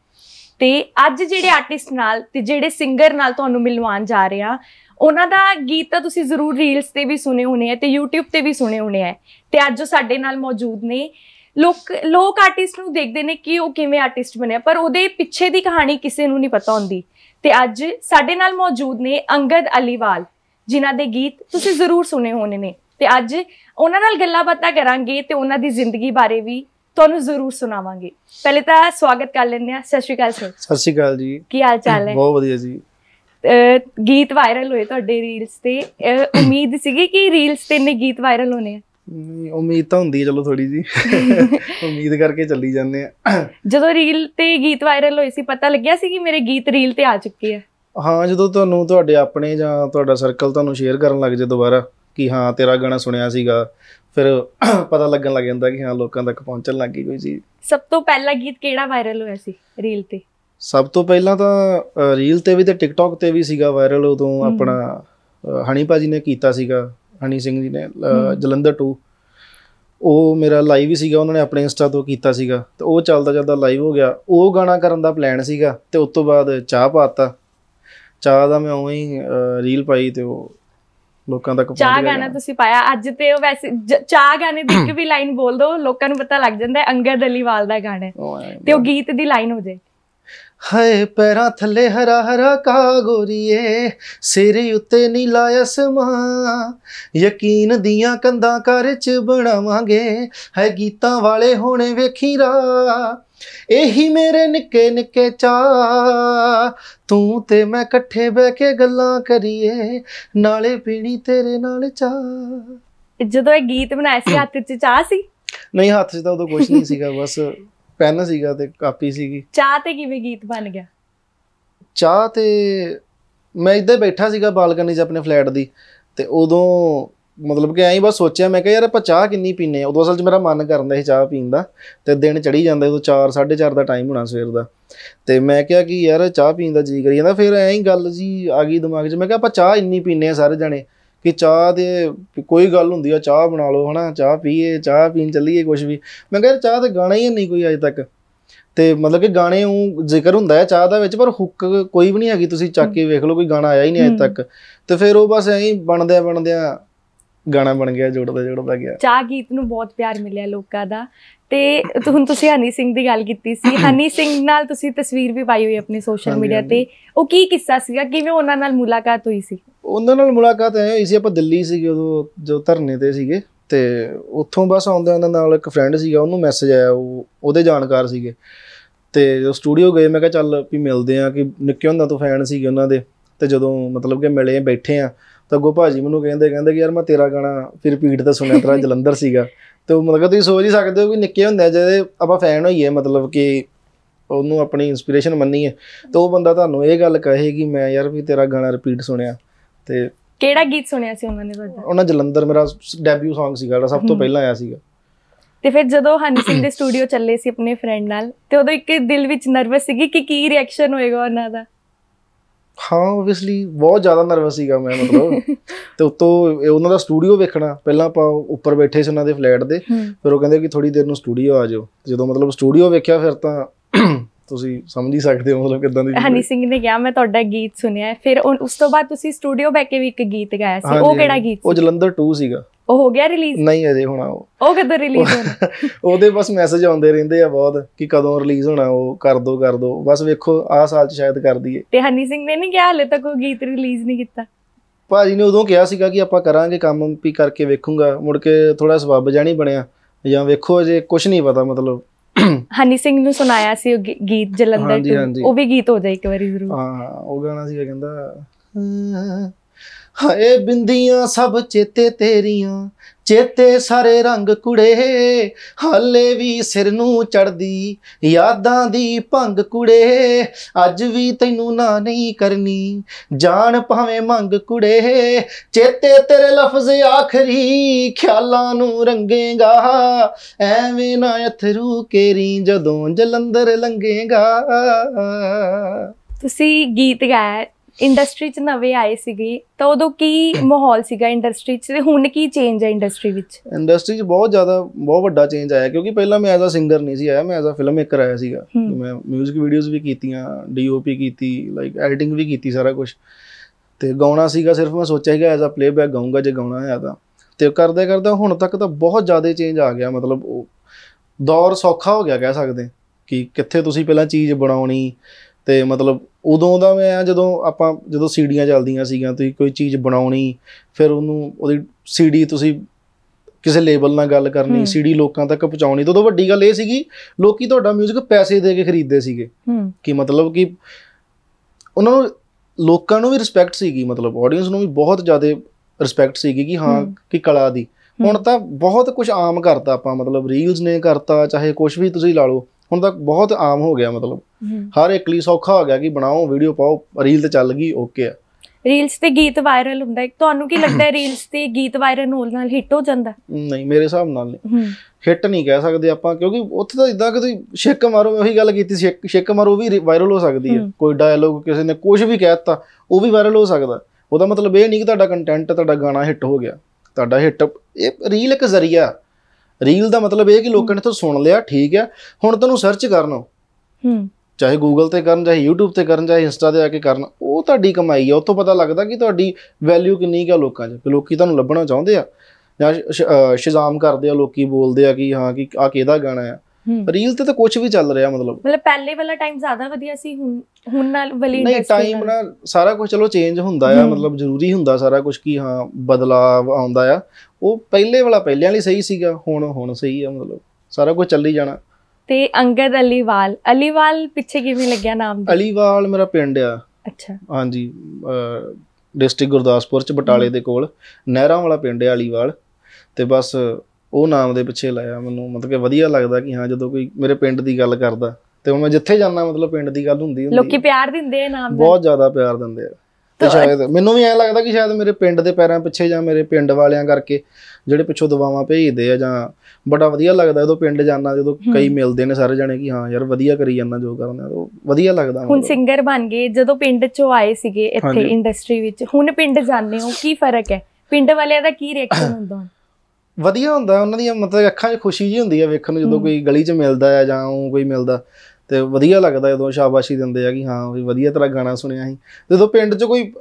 ਤੇ ਅੱਜ ਜਿਹੜੇ ਆਰਟਿਸਟ ਨਾਲ ਤੇ ਜਿਹੜੇ ਸਿੰਗਰ ਨਾਲ ਤੁਹਾਨੂੰ ਮਿਲਵਾਉਣ ਜਾ ਰਹੇ ਆ ਉਹਨਾਂ ਦਾ ਗੀਤ ਤਾਂ ਤੁਸੀਂ ਜ਼ਰੂਰ ਰੀਲਸ ਤੇ ਵੀ ਸੁਨੇ ਹੋਣੇ ਆ ਤੇ YouTube ਤੇ ਵੀ ਸੁਨੇ ਹੋਣੇ ਆ ਤੇ ਅੱਜ ਜੋ ਸਾਡੇ ਨਾਲ ਮੌਜੂਦ ਨੇ ਲੋਕ ਲੋਕ ਆਰਟਿਸਟ ਨੂੰ ਦੇਖਦੇ ਨੇ ਕਿ ਉਹ ਕਿਵੇਂ ਆਰਟਿਸਟ ਬਣਿਆ ਪਰ ਉਹਦੇ ਪਿੱਛੇ ਦੀ ਕਹਾਣੀ ਕਿਸੇ ਨੂੰ ਨਹੀਂ ਪਤਾ ਹੁੰਦੀ ਤੇ ਅੱਜ ਸਾਡੇ ਨਾਲ ਮੌਜੂਦ ਨੇ ਅੰਗਦ ਅਲੀਵਾਲ ਜਿਨ੍ਹਾਂ ਦੇ ਗੀਤ ਤੁਸੀਂ ਜ਼ਰੂਰ ਸੁਨੇ ਹੋਣੇ ਨੇ ਤੇ ਅੱਜ ਉਹਨਾਂ ਨਾਲ ਗੱਲਾਂ ਬਾਤਾਂ ਕਰਾਂਗੇ ਤੇ ਉਹਨਾਂ ਦੀ ਜ਼ਿੰਦਗੀ ਬਾਰੇ ਵੀ ਤੁਹਾਨੂੰ ਜ਼ਰੂਰ ਸੁਣਾਵਾਂਗੇ ਪਹਿਲੇ ਤਾਂ ਸਵਾਗਤ ਕਰ ਲੈਂਦੇ ਆ ਸਤਿ ਸ਼੍ਰੀ ਅਕਾਲ ਸਰ ਸਤਿ ਸ਼੍ਰੀ ਅਕਾਲ ਜੀ ਕੀ ਹਾਲ ਚਾਲ ਹੈ ਬਹੁਤ ਵਧੀਆ ਜੀ ਗੀਤ ਵਾਇਰਲ ਹੋਏ ਤੁਹਾਡੇ ਰੀਲਸ ਤੇ ਉਮੀਦ ਸੀਗੀ ਕਿ ਰੀਲਸ ਤੇ ਨੇ ਗੀਤ ਵਾਇਰਲ ਹੋਣੇ ਆ ਉਮੀਦ ਤਾਂ ਹੁੰਦੀ ਚਲੋ ਥੋੜੀ ਜੀ ਉਮੀਦ ਕਰਕੇ ਚੱਲੀ ਜਾਂਦੇ ਆ ਜਦੋਂ ਰੀਲ ਤੇ ਗੀਤ ਵਾਇਰਲ ਹੋਈ ਸੀ ਪਤਾ ਲੱਗਿਆ ਸੀ ਕਿ ਮੇਰੇ ਗੀਤ ਰੀਲ ਤੇ ਆ ਚੁੱਕੇ ਆ ਹਾਂ ਜਦੋਂ ਤੁਹਾਨੂੰ ਤੁਹਾਡੇ ਆਪਣੇ ਜਾਂ ਤੁਹਾਡਾ ਸਰਕਲ ਤੁਹਾਨੂੰ ਸ਼ੇਅਰ ਕਰਨ ਲੱਗ ਜੇ ਦੁਬਾਰਾ ਕਿ ਹਾਂ ਤੇਰਾ ਗਾਣਾ ਸੁਣਿਆ ਸੀਗਾ ਫਿਰ ਪਤਾ ਲੱਗਣ ਲੱਗ ਜਾਂਦਾ ਕਿ ਹਾਂ ਲੋਕਾਂ ਤੱਕ ਪਹੁੰਚਣ ਲੱਗ ਗਈ ਕੋਈ ਚੀਜ਼ ਸਭ ਤੋਂ ਪਹਿਲਾ ਗੀਤ ਕਿਹੜਾ ਵਾਇਰਲ ਹੋਇਆ ਸੀ ਰੀਲ ਤੇ ਸਭ ਤੋਂ ਪਹਿਲਾਂ ਤਾਂ ਰੀਲ ਤੇ ਵੀ ਤੇ ਟਿਕਟੌਕ ਤੇ ਵੀ ਸੀਗਾ ਵਾਇਰਲ ਉਦੋਂ ਆਪਣਾ ਹਣੀ ਭਾਜੀ ਨੇ ਕੀਤਾ ਸੀਗਾ ਹਨੀ ਸਿੰਘ ਜੀ ਨੇ ਜਲੰਧਰ ਟੂ ਉਹ ਮੇਰਾ ਲਾਈਵ ਹੀ ਸੀਗਾ ਉਹਨਾਂ ਨੇ ਆਪਣੇ ਇੰਸਟਾ ਤੋਂ ਕੀਤਾ ਸੀਗਾ ਤੇ ਉਹ ਚੱਲਦਾ ਚੱਲਦਾ ਲਾਈਵ ਹੋ ਗਿਆ ਉਹ ਗਾਣਾ ਕਰਨ ਦਾ ਪਲਾਨ ਸੀਗਾ ਤੇ ਉਸ ਤੋਂ ਬਾਅਦ ਚਾਹ ਪਾਤਾ ਚਾਹ ਦਾ ਮੈਂ ਉਵੇਂ ਹੀ ਰੀਲ ਪਾਈ ਤੇ ਉਹ ਲੋਕਾਂ ਤੱਕ ਚਾਹ ਗਾਣਾ ਤੁਸੀਂ ਪਾਇਆ ਅੱਜ ਤੇ ਉਹ ਵੈਸੇ ਚਾਹ ਗਾਣੇ ਦੀ ਇੱਕ ਵੀ ਲਾਈਨ ਬੋਲ ਦੋ ਲੋਕਾਂ ਨੂੰ ਪਤਾ ਲੱਗ ਜਾਂਦਾ ਹੈ ਅੰਗਦ ਅਲੀਵਾਲ ਦਾ ਗਾਣਾ ਤੇ ਉਹ ਗੀਤ ਦੀ ਲਾਈਨ ਹੋ ਜਾਏ ਹਏ ਪੈਰਾਂ ਥੱਲੇ ਹਰਾ ਹਰਾ ਕਾ ਗੋਰੀਏ ਸਿਰ ਉੱਤੇ ਨੀਲਾ ਅਸਮਾਨ ਯਕੀਨ ਦੀਆਂ ਕੰਧਾਂ ਕਰ ਚ ਬਣਾਵਾਂਗੇ ਹੈ ਗੀਤਾਂ ਵਾਲੇ ਹੋਣੇ ਵੇਖੀ ਰਾ ਇਹੀ ਮੇਰੇ ਨਿੱਕੇ ਨਿੱਕੇ ਚਾ ਤੂੰ ਤੇ ਮੈਂ ਇਕੱਠੇ ਬਹਿ ਕੇ ਗੱਲਾਂ ਕਰੀਏ ਨਾਲੇ ਪੀਣੀ ਤੇਰੇ ਨਾਲ ਚਾ ਜਦੋਂ ਇਹ ਗੀਤ ਬਣਾਇਆ ਸੀ ਹੱਥ 'ਚ ਚਾ ਸੀ ਨਹੀਂ ਹੱਥ 'ਚ ਤਾਂ ਉਦੋਂ ਕੁਝ ਨਹੀਂ ਸੀਗਾ ਬਸ ਪੈਨ ਸੀਗਾ ਤੇ ਕਾਪੀ ਸੀਗੀ ਚਾਹ ਤੇ ਕਿਵੇਂ ਗੀਤ ਬਣ ਗਿਆ ਚਾਹ ਤੇ ਮੈਂ ਇੱਧੇ ਬੈਠਾ ਸੀਗਾ ਬਾਲਕਨੀ 'ਚ ਆਪਣੇ ਫਲੈਟ ਦੀ ਤੇ ਉਦੋਂ ਮਤਲਬ ਕਿ ਐਂ ਹੀ ਬਸ ਸੋਚਿਆ ਮੈਂ ਕਿਹਾ ਯਾਰ ਆਪਾਂ ਚਾਹ ਕਿੰਨੀ ਪੀਨੇ ਆ ਉਦੋਂ ਅਸਲ 'ਚ ਮੇਰਾ ਮਨ ਕਰਦਾ ਸੀ ਚਾਹ ਪੀਣ ਦਾ ਤੇ ਦਿਨ ਚੜੀ ਜਾਂਦਾ ਉਦੋਂ 4 4:30 ਦਾ ਟਾਈਮ ਹੋਣਾ ਸਵੇਰ ਦਾ ਤੇ ਮੈਂ ਕਿਹਾ ਕਿ ਯਾਰ ਚਾਹ ਪੀਣ ਦਾ ਜੀ ਕਰੀ ਜਾਂਦਾ ਫਿਰ ਐਂ ਹੀ ਗੱਲ ਜੀ ਆ ਗਈ ਦਿਮਾਗ 'ਚ ਮੈਂ ਕਿਹਾ ਆਪਾਂ ਚਾਹ ਇੰਨੀ ਪੀਨੇ ਆ ਸਾਰੇ ਜਣੇ ਕਿ ਚਾਹ ਦੇ ਕੋਈ ਗੱਲ ਹੁੰਦੀ ਆ ਚਾਹ ਬਣਾ ਲਓ ਹਨਾ ਚਾਹ ਪੀਏ ਚਾਹ ਪੀਣ ਚੱਲੀਏ ਕੁਝ ਵੀ ਮੈਂ ਕਹਿੰਦਾ ਚਾਹ ਤੇ ਗਾਣਾ ਹੀ ਨਹੀਂ ਕੋਈ ਅਜੇ ਤੱਕ ਤੇ ਮਤਲਬ ਕਿ ਗਾਣੇ ਨੂੰ ਜ਼ਿਕਰ ਹੁੰਦਾ ਹੈ ਚਾਹ ਦਾ ਵਿੱਚ ਪਰ ਹੁੱਕ ਕੋਈ ਵੀ ਨਹੀਂ ਹੈਗੀ ਤੁਸੀਂ ਚੱਕ ਕੇ ਵੇਖ ਲਓ ਕੋਈ ਗਾਣਾ ਆਇਆ ਹੀ ਨਹੀਂ ਅਜੇ ਤੱਕ ਤੇ ਫਿਰ ਉਹ ਬਸ ਐਂ ਬਣਦੇ ਬਣਦੇ ਗਾਣਾ ਬਣ ਗਿਆ ਜੁੜਦਾ ਜੁੜਦਾ ਗਿਆ ਚਾਹ ਗੀਤ ਨੂੰ ਬਹੁਤ ਪਿਆਰ ਮਿਲਿਆ ਲੋਕਾਂ ਦਾ ਤੇ ਹੁਣ ਤੁਸੀਂ ਹਨੀ ਸਿੰਘ ਦੀ ਗੱਲ ਕੀਤੀ ਸੀ ਹਨੀ ਸਿੰਘ ਨਾਲ ਤੁਸੀਂ ਤਸਵੀਰ ਵੀ ਪਾਈ ਹੋਈ ਆਪਣੇ ਸੋਸ਼ਲ ਮੀਡੀਆ ਤੇ ਉਹ ਕੀ ਕਿੱਸਾ ਸੀਗਾ ਕਿਵੇਂ ਉਹਨਾਂ ਨਾਲ ਮੁਲਾਕਾਤ ਹੋਈ ਸੀ ਉਹਨਾਂ ਨਾਲ ਮੁਲਾਕਾਤ ਹੈ ਇਸੀ ਆਪਾਂ ਦਿੱਲੀ ਸੀਗੇ ਉਦੋਂ ਜੋ ਧਰਨੇ ਤੇ ਸੀਗੇ ਤੇ ਉੱਥੋਂ ਬਸ ਆਉਂਦੇ ਉਹਨਾਂ ਨਾਲ ਇੱਕ ਫਰੈਂਡ ਸੀਗਾ ਉਹਨੂੰ ਮੈਸੇਜ ਆਇਆ ਉਹ ਉਹਦੇ ਜਾਣਕਾਰ ਸੀਗੇ ਤੇ ਜਦੋਂ ਸਟੂਡੀਓ ਗਏ ਮੈਂ ਕਿਹਾ ਚੱਲ ਵੀ ਮਿਲਦੇ ਆ ਕਿ ਨਿੱਕੇ ਹੁੰਦਾ ਤੋਂ ਫੈਨ ਸੀਗੇ ਉਹਨਾਂ ਦੇ ਤੇ ਜਦੋਂ ਮਤਲਬ ਕਿ ਮਿਲੇ ਬੈਠੇ ਆ ਤਾਂ ਗੋਪਾਜੀ ਮੈਨੂੰ ਕਹਿੰਦੇ ਕਹਿੰਦੇ ਕਿ ਯਾਰ ਮੈਂ ਤੇਰਾ ਗਾਣਾ ਫਿਰ ਰਿਪੀਟ ਤੇ ਸੁਣਿਆ ਤੇਰਾ ਜਲੰਧਰ ਸੀਗਾ ਤੇ ਮਤਲਬ ਤੁਸੀਂ ਸੋਚ ਹੀ ਸਕਦੇ ਹੋ ਕਿ ਨਿੱਕੇ ਹੁੰਦੇ ਜਿਹੜੇ ਆਪਾਂ ਫੈਨ ਹੋਈਏ ਮਤਲਬ ਕਿ ਉਹਨੂੰ ਆਪਣੀ ਇਨਸਪੀਰੇਸ਼ਨ ਮੰਨੀਏ ਤੇ ਉਹ ਬੰਦਾ ਤੁਹਾਨੂੰ ਇਹ ਗੱਲ ਕਹੇ ਕਿ ਮੈਂ ਯਾਰ ਵੀ ਤੇਰਾ ਗਾਣਾ ਰਿਪੀਟ ਸੁਣਿਆ ਤੇ ਕਿਹੜਾ ਗੀਤ ਸੁਣਿਆ ਸੀ ਉਹਨਾਂ ਨੇ ਤੁਹਾਡਾ ਉਹਨਾਂ ਜਲੰਧਰ ਮੇਰਾ ਡੈਬਿਊ Song ਸੀਗਾ ਜਿਹੜਾ ਸਭ ਤੋਂ ਪਹਿਲਾਂ ਆਇਆ ਸੀਗਾ ਤੇ ਫਿਰ ਜਦੋਂ ਹਨੀ ਸਿੰਘ ਦੇ ਸਟੂਡੀਓ ਚੱਲੇ ਸੀ ਆਪਣੇ ਫਰੈਂਡ ਨਾਲ ਤੇ ਉਦੋਂ ਇੱਕ ਦਿਲ ਵਿੱਚ ਨਰਵਸ ਸੀਗੀ ਕਿ ਕੀ ਰਿਐਕਸ਼ਨ ਹੋਏਗਾ ਉਹਨਾਂ ਦਾ ਹਾਂ ਆਬਵੀਅਸਲੀ ਬਹੁਤ ਜ਼ਿਆਦਾ ਨਰਵਸ ਸੀਗਾ ਮੈਂ ਮਤਲਬ ਤੇ ਉਤੋਂ ਉਹਨਾਂ ਦਾ ਸਟੂਡੀਓ ਵੇਖਣਾ ਪਹਿਲਾਂ ਆਪਾਂ ਉੱਪਰ ਬੈਠੇ ਸੀ ਉਹਨਾਂ ਦੇ ਫਲੈਟ ਦੇ ਫਿਰ ਉਹ ਕਹਿੰਦੇ ਕਿ ਥੋੜੀ ਦੇਰ ਨੂੰ ਸਟੂਡੀਓ ਆ ਜਾਓ ਜਦੋਂ ਮਤਲਬ ਸਟੂਡੀਓ ਵੇਖਿਆ ਫਿਰ ਤਾਂ ਤੁਸੀਂ ਸਮਝ ਹੀ ਸਕਦੇ ਹੋ ਮਤਲਬ ਕਿਦਾਂ ਦੀ ਹਨੀ ਸਿੰਘ ਨੇ ਕਿਹਾ ਮੈਂ ਤੁਹਾਡਾ ਗੀਤ ਸੁਣਿਆ ਫਿਰ ਉਸ ਤੋਂ ਬਾਅਦ ਤੁਸੀਂ ਸਟੂਡੀਓ ਬੈ ਕੇ ਵੀ ਇੱਕ ਗੀਤ ਗਾਇਆ ਸੀ ਉਹ ਕਿਹੜਾ ਗੀਤ ਉਹ ਜਲੰਧਰ 2 ਸੀਗਾ ਉਹ ਹੋ ਗਿਆ ਰਿਲੀਜ਼ ਨਹੀਂ ਅਜੇ ਹੋਣਾ ਉਹ ਉਹ ਕਦੋਂ ਰਿਲੀਜ਼ ਹੋਣਾ ਉਹਦੇ ਬਸ ਮੈਸੇਜ ਆਉਂਦੇ ਰਹਿੰਦੇ ਆ ਬਹੁਤ ਕਿ ਕਦੋਂ ਰਿਲੀਜ਼ ਹੋਣਾ ਉਹ ਕਰ ਦੋ ਕਰ ਦੋ ਬਸ ਵੇਖੋ ਆਹ ਸਾਲ ਚ ਸ਼ਾਇਦ ਕਰ ਦਈਏ ਤੇ ਹਨੀ ਸਿੰਘ ਨੇ ਨਹੀਂ ਕਿਹਾ ਹਲੇ ਤੱਕ ਉਹ ਗੀਤ ਰਿਲੀਜ਼ ਨਹੀਂ ਕੀਤਾ ਭਾਜੀ ਨੇ ਉਦੋਂ ਕਿਹਾ ਸੀਗਾ ਕਿ ਆਪਾਂ ਕਰਾਂਗੇ ਕੰਮ ਵੀ ਕਰਕੇ ਵੇਖੂਗਾ ਮੁੜ ਕੇ ਥੋੜਾ ਸਬੱਬ ਜਾਣੀ ਬਣਿਆ ਜਾਂ ਵੇਖੋ ਅਜੇ ਕੁਝ ਨਹੀਂ ਪਤਾ ਮਤਲਬ ਹਨੀ ਸਿੰਘ ਨੂੰ ਸੁਣਾਇਆ ਸੀ ਉਹ ਗੀਤ ਜਲੰਧਰ ਤੋਂ ਉਹ ਵੀ ਗੀਤ ਹੋ ਜਾਏ ਇੱਕ ਵਾਰੀ ਜ਼ਰੂਰ ਹਾਂ ਉਹ ਗਾਣਾ ਸੀਗਾ ਕਹਿੰਦਾ ਹਾਏ ਬਿੰਦੀਆਂ ਸਭ ਚੇਤੇ ਤੇਰੀਆਂ ਚੇਤੇ ਸਾਰੇ ਰੰਗ ਕੁੜੇ ਹਾਲੇ ਵੀ ਸਿਰ ਨੂੰ ਚੜਦੀ ਯਾਦਾਂ ਦੀ ਭੰਗ ਕੁੜੇ ਅੱਜ ਵੀ ਤੈਨੂੰ ਨਾ ਨਹੀਂ ਕਰਨੀ ਜਾਣ ਭਾਵੇਂ ਮੰਗ ਕੁੜੇ ਚੇਤੇ ਤੇਰੇ ਲਫ਼ਜ਼ ਆਖਰੀ ਖਿਆਲਾਂ ਨੂੰ ਰੰਗੇਗਾ ਐਵੇਂ ਨਾ ਅਥਰੂ ਕੇਰੀ ਜਦੋਂ ਜਲੰਧਰ ਲੰਗੇਗਾ ਤੁਸੀਂ ਗੀਤ ਗਾਇਆ ਇੰਡਸਟਰੀ 'ਚ ਨਵੇਂ ਆਏ ਸੀਗੇ ਤਾਂ ਉਦੋਂ ਕੀ ਮਾਹੌਲ ਸੀਗਾ ਇੰਡਸਟਰੀ 'ਚ ਤੇ ਹੁਣ ਕੀ ਚੇਂਜ ਹੈ ਇੰਡਸਟਰੀ ਵਿੱਚ ਇੰਡਸਟਰੀ 'ਚ ਬਹੁਤ ਜ਼ਿਆਦਾ ਬਹੁਤ ਵੱਡਾ ਚੇਂਜ ਆਇਆ ਕਿਉਂਕਿ ਪਹਿਲਾਂ ਮੈਂ ਐਜ਼ ਅ ਸਿੰਗਰ ਨਹੀਂ ਸੀ ਆਇਆ ਮੈਂ ਐਜ਼ ਅ ਫਿਲਮ ਮੇਕਰ ਆਇਆ ਸੀਗਾ ਮੈਂ 뮤직 ਵੀਡੀਓਜ਼ ਵੀ ਕੀਤੀਆਂ ਡੀਓਪੀ ਕੀਤੀ ਲਾਈਕ ਐਡੀਟਿੰਗ ਵੀ ਕੀਤੀ ਸਾਰਾ ਕੁਝ ਤੇ ਗਾਉਣਾ ਸੀਗਾ ਸਿਰਫ ਮੈਂ ਸੋਚਿਆ ਸੀਗਾ ਐਜ਼ ਅ ਪਲੇਬੈਕ ਗਾਉਂਗਾ ਜੇ ਗਾਉਣਾ ਆਇਆ ਤਾਂ ਤੇ ਕਰਦੇ ਕਰਦੇ ਹੁਣ ਤੱਕ ਤਾਂ ਬਹੁਤ ਜ਼ਿਆਦਾ ਚੇਂਜ ਆ ਗਿਆ ਮਤਲਬ ਦੌਰ ਸੌਖਾ ਹੋ ਗਿਆ ਕਹਿ ਸਕਦੇ ਕਿ ਕਿੱਥੇ ਤੁਸੀਂ ਪਹਿਲਾਂ ਚੀਜ਼ ਬਣਾਉਣੀ ਤੇ ਮਤਲਬ ਉਦੋਂ ਦਾ ਮੈਂ ਜਦੋਂ ਆਪਾਂ ਜਦੋਂ ਸੀੜੀਆਂ ਚੱਲਦੀਆਂ ਸੀਗੀਆਂ ਤੁਸੀਂ ਕੋਈ ਚੀਜ਼ ਬਣਾਉਣੀ ਫਿਰ ਉਹਨੂੰ ਉਹਦੀ ਸੀਡੀ ਤੁਸੀਂ ਕਿਸੇ ਲੇਬਲ ਨਾਲ ਗੱਲ ਕਰਨੀ ਸੀਡੀ ਲੋਕਾਂ ਤੱਕ ਪਹੁੰਚਾਉਣੀ ਉਹ ਵੱਡੀ ਗੱਲ ਇਹ ਸੀਗੀ ਲੋਕੀ ਤੁਹਾਡਾ 뮤직 ਪੈਸੇ ਦੇ ਕੇ ਖਰੀਦਦੇ ਸੀਗੇ ਕਿ ਮਤਲਬ ਕਿ ਉਹਨਾਂ ਨੂੰ ਲੋਕਾਂ ਨੂੰ ਵੀ ਰਿਸਪੈਕਟ ਸੀਗੀ ਮਤਲਬ ਆਡੀਅנס ਨੂੰ ਵੀ ਬਹੁਤ ਜ਼ਿਆਦਾ ਰਿਸਪੈਕਟ ਸੀਗੀ ਕਿ ਹਾਂ ਕਿ ਕਲਾ ਦੀ ਹੁਣ ਤਾਂ ਬਹੁਤ ਕੁਝ ਆਮ ਕਰਤਾ ਆਪਾਂ ਮਤਲਬ ਰੀਲਸ ਨੇ ਕਰਤਾ ਚਾਹੇ ਕੁਝ ਵੀ ਤੁਸੀਂ ਲਾ ਲਓ ਹੁਣ ਤਾਂ ਬਹੁਤ ਆਮ ਹੋ ਗਿਆ ਮਤਲਬ ਹਰ ਇੱਕ ਲਈ ਸੌਖਾ ਹੋ ਗਿਆ ਕਿ ਬਣਾਓ ਵੀਡੀਓ ਪਾਓ ਰੀਲ ਤੇ ਚੱਲ ਗਈ ਓਕੇ ਆ ਰੀਲਸ ਤੇ ਗੀਤ ਵਾਇਰਲ ਹੁੰਦਾ ਹੈ ਤੁਹਾਨੂੰ ਕੀ ਲੱਗਦਾ ਹੈ ਰੀਲਸ ਤੇ ਗੀਤ ਵਾਇਰਲ ਹੋਣ ਨਾਲ ਹਿੱਟ ਹੋ ਜਾਂਦਾ ਨਹੀਂ ਮੇਰੇ ਹਿਸਾਬ ਨਾਲ ਨਹੀਂ ਹਿੱਟ ਨਹੀਂ ਕਹਿ ਸਕਦੇ ਆਪਾਂ ਕਿਉਂਕਿ ਉੱਥੇ ਤਾਂ ਇਦਾਂ ਕਿ ਤੁਸੀਂ ਛੇਕ ਮਾਰੋ ਮੈਂ ਉਹੀ ਗੱਲ ਕੀਤੀ ਸੀ ਛੇਕ ਮਾਰੋ ਵੀ ਵਾਇਰਲ ਹੋ ਸਕਦੀ ਹੈ ਕੋਈ ਡਾਇਲੋਗ ਕਿਸੇ ਨੇ ਕੁਝ ਵੀ ਕਹਿ ਦਿੱਤਾ ਉਹ ਵੀ ਵਾਇਰਲ ਹੋ ਸਕਦਾ ਉਹਦਾ ਮਤਲਬ ਇਹ ਨਹੀਂ ਕਿ ਤੁਹਾਡਾ ਕੰਟੈਂਟ ਤੁਹਾਡਾ ਗਾਣਾ ਹਿੱਟ ਹੋ ਗਿਆ ਤੁਹਾਡਾ ਹਿੱਟ ਇਹ ਰੀਲ ਇੱਕ ਜ਼ਰੀਆ ਰੀਲ ਦਾ ਮਤਲਬ ਇਹ ਕਿ ਲੋਕਾਂ ਨੇ ਤੋਂ ਸੁਣ ਲਿਆ ਠੀਕ ਹੈ ਹੁਣ ਤੁਹਾਨੂੰ ਸਰਚ ਕਰਨਾ ਹੂੰ ਚਾਹੇ ਗੂਗਲ ਤੇ ਕਰਨ ਚਾਹੇ YouTube ਤੇ ਕਰਨ ਚਾਹੇ ਇੰਸਟਾ ਤੇ ਆ ਕੇ ਕਰਨ ਉਹ ਤੁਹਾਡੀ ਕਮਾਈ ਹੈ ਉੱਥੋਂ ਪਤਾ ਲੱਗਦਾ ਕਿ ਤੁਹਾਡੀ ਵੈਲਿਊ ਕਿੰਨੀ ਹੈ ਲੋਕਾਂ 'ਚ ਲੋਕੀ ਤੁਹਾਨੂੰ ਲੱਭਣਾ ਚਾਹੁੰਦੇ ਆ ਜਾਂ ਸ਼ਜ਼ਾਮ ਕਰਦੇ ਆ ਲੋਕੀ ਬੋਲਦੇ ਆ ਕਿ ਹਾਂ ਕਿ ਆ ਕਿਹਦਾ ਗਾਣਾ ਹੈ ਰੀਲਸ ਤੇ ਤਾਂ ਕੁਝ ਵੀ ਚੱਲ ਰਿਹਾ ਮਤਲਬ ਮਤਲਬ ਪਹਿਲੇ ਵਾਲਾ ਟਾਈਮ ਜ਼ਿਆਦਾ ਵਧੀਆ ਸੀ ਹੁਣ ਹੁਣ ਨਾਲ ਵਲੀ ਨਹੀਂ ਟਾਈਮ ਨਾ ਸਾਰਾ ਕੁਝ ਚਲੋ ਚੇਂਜ ਹੁੰਦਾ ਆ ਮਤਲਬ ਜ਼ਰੂਰੀ ਹੁੰਦਾ ਸਾਰਾ ਕੁਝ ਕੀ ਹਾਂ ਬਦਲਾਵ ਆਉਂਦਾ ਆ ਉਹ ਪਹਿਲੇ ਵਾਲਾ ਪਹਿਲਿਆਂ ਲਈ ਸਹੀ ਸੀਗਾ ਹੁਣ ਹੁਣ ਸਹੀ ਆ ਮਤਲਬ ਸਾਰਾ ਕੁਝ ਚੱਲੀ ਜਾਣਾ ਤੇ ਅੰਗਦ ਅਲੀਵਾਲ ਅਲੀਵਾਲ ਪਿੱਛੇ ਕਿਵੇਂ ਲੱਗਿਆ ਨਾਮ ਦਾ ਅਲੀਵਾਲ ਮੇਰਾ ਪਿੰਡ ਆ ਅੱਛਾ ਹਾਂਜੀ ਡਿਸਟ੍ਰਿਕਟ ਗੁਰਦਾਸਪੁਰ ਚ ਬਟਾਲੇ ਦੇ ਕੋਲ ਨਹਿਰਾਂ ਵਾਲਾ ਪਿੰਡ ਆ ਅਲੀਵਾਲ ਤੇ ਬਸ ਉਹ ਨਾਮ ਦੇ ਪਿੱਛੇ ਲਾਇਆ ਮੈਨੂੰ ਮਤਲਬ ਕਿ ਵਧੀਆ ਲੱਗਦਾ ਕਿ ਹਾਂ ਜਦੋਂ ਕੋਈ ਮੇਰੇ ਪਿੰਡ ਦੀ ਗੱਲ ਕਰਦਾ ਤੇ ਹੁਣ ਮੈਂ ਜਿੱਥੇ ਜਾਂਦਾ ਮਤਲਬ ਪਿੰਡ ਦੀ ਗੱਲ ਹੁੰਦੀ ਹੁੰਦੀ ਲੋਕੀ ਪਿਆਰ ਦਿੰਦੇ ਆ ਨਾਮ ਦਾ ਬਹੁਤ ਜ਼ਿਆਦਾ ਪਿਆਰ ਦਿੰਦੇ ਆ ਤੇ ਸ਼ਾਇਦ ਮੈਨੂੰ ਵੀ ਐਂ ਲੱਗਦਾ ਕਿ ਸ਼ਾਇਦ ਮੇਰੇ ਪਿੰਡ ਦੇ ਪੈਰਾਂ ਪਿੱਛੇ ਜਾਂ ਮੇਰੇ ਪਿੰਡ ਵਾਲਿਆਂ ਕਰਕੇ ਜਿਹੜੇ ਪਿੱਛੋਂ ਦਵਾਵਾਂ ਭੇਜਦੇ ਆ ਜਾਂ ਬੜਾ ਵਧੀਆ ਲੱਗਦਾ ਜਦੋਂ ਪਿੰਡ ਜਾਣਾ ਜਦੋਂ ਕਈ ਮਿਲਦੇ ਨੇ ਸਾਰੇ ਜਣੇ ਕਿ ਹਾਂ ਯਾਰ ਵਧੀਆ ਕਰੀ ਜਾਂਦਾ ਜੋ ਕਰਨਾ ਉਹ ਵਧੀਆ ਲੱਗਦਾ ਹੁਣ ਸਿੰਗਰ ਬਣ ਗਏ ਜਦੋਂ ਪਿੰਡ ਚੋਂ ਆਏ ਸੀਗੇ ਇੱਥੇ ਇੰਡਸਟਰੀ ਵਿੱਚ ਹੁਣ ਪਿੰਡ ਜਾਂਦੇ ਹੋ ਕੀ ਫਰਕ ਹੈ ਪਿੰਡ ਵਾਲਿਆਂ ਦਾ ਕੀ ਰਿਐਕਸ਼ਨ ਹੁੰਦਾ ਵਧੀਆ ਹੁੰਦਾ ਉਹਨਾਂ ਦੀ ਮਤਲਬ ਅੱਖਾਂ 'ਚ ਖੁਸ਼ੀ ਜੀ ਹੁੰਦੀ ਆ ਵੇਖਣ ਨੂੰ ਜਦੋਂ ਕੋਈ ਗਲੀ 'ਚ ਮਿਲਦਾ ਆ ਜਾਂ ਉਹ ਕੋਈ ਮਿਲਦਾ ਤੇ ਵਧੀਆ ਲੱਗਦਾ ਜਦੋਂ ਸ਼ਾਬਾਸ਼ੀ ਦਿੰਦੇ ਆ ਕਿ ਹਾਂ ਵੀ ਵਧੀਆ ਤਰ੍ਹਾਂ ਗਾਣਾ ਸੁਣਿਆ ਸੀ ਜਦੋਂ ਪਿੰਡ 'ਚ ਕੋਈ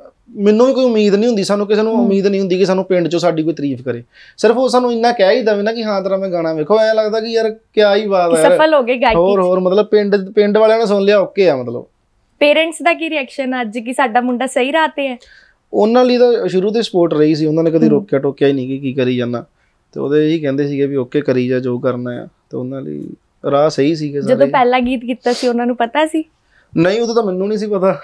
ਮੈਨੂੰ ਵੀ ਕੋਈ ਉਮੀਦ ਨਹੀਂ ਹੁੰਦੀ ਸਾਨੂੰ ਕਿਸੇ ਨੂੰ ਉਮੀਦ ਨਹੀਂ ਹੁੰਦੀ ਕਿ ਸਾਨੂੰ ਪਿੰਡ 'ਚੋਂ ਸਾਡੀ ਕੋਈ ਤਾਰੀਫ ਕਰੇ ਸਿਰਫ ਉਹ ਸਾਨੂੰ ਇੰਨਾ ਕਹਿ ਹੀ ਦਵੇ ਨਾ ਕਿ ਹਾਂ ਤੇਰਾ ਮੈਂ ਗਾਣਾ ਵੇਖੋ ਐ ਲੱਗਦਾ ਕਿ ਯਾਰ ਕਿਆ ਹੀ ਬਾਤ ਹੈ ਸਫਲ ਹੋ ਗਏ ਗਾਇਕੀ ਹੋਰ ਹੋਰ ਮਤਲਬ ਪਿੰਡ ਪਿੰਡ ਵਾਲਿਆਂ ਨੇ ਸੁਣ ਲਿਆ ਓਕੇ ਆ ਮਤਲਬ ਪੇਰੈਂਟਸ ਦਾ ਕੀ ਰਿਐਕਸ਼ਨ ਅੱਜ ਕਿ ਸਾਡਾ ਮੁੰਡਾ ਸਹੀ ਰਾਹ ਤੇ ਹੈ ਉਹਨਾਂ ਲਈ ਤਾਂ ਸ਼ੁਰੂ ਤੋਂ ਸਪੋਰਟ ਰਹੀ ਸੀ ਉਹਨਾਂ ਨੇ ਕਦੀ ਰੋਕਿਆ ਟੋਕਿਆ ਹੀ ਨਹੀਂ ਕਿ ਕੀ ਕਰੀ ਜਾਂਦਾ ਤੇ ਉਹਦੇ ਹੀ ਕਹਿੰਦੇ ਸੀਗੇ ਵੀ ਓਕੇ ਕਰੀ ਜਾ ਜੋ ਕਰਨਾ ਆ ਤੇ ਉਹਨਾਂ ਲਈ ਰਾਹ ਸਹੀ ਸੀਗੇ ਸਾਰੇ ਜਦੋਂ ਪਹਿਲਾ ਗੀਤ ਕੀਤਾ ਸੀ ਉਹਨਾਂ ਨੂੰ ਪਤਾ ਸੀ ਨਹੀਂ ਉਦੋਂ ਤਾਂ ਮੈਨੂੰ ਨਹੀਂ ਸੀ ਪਤਾ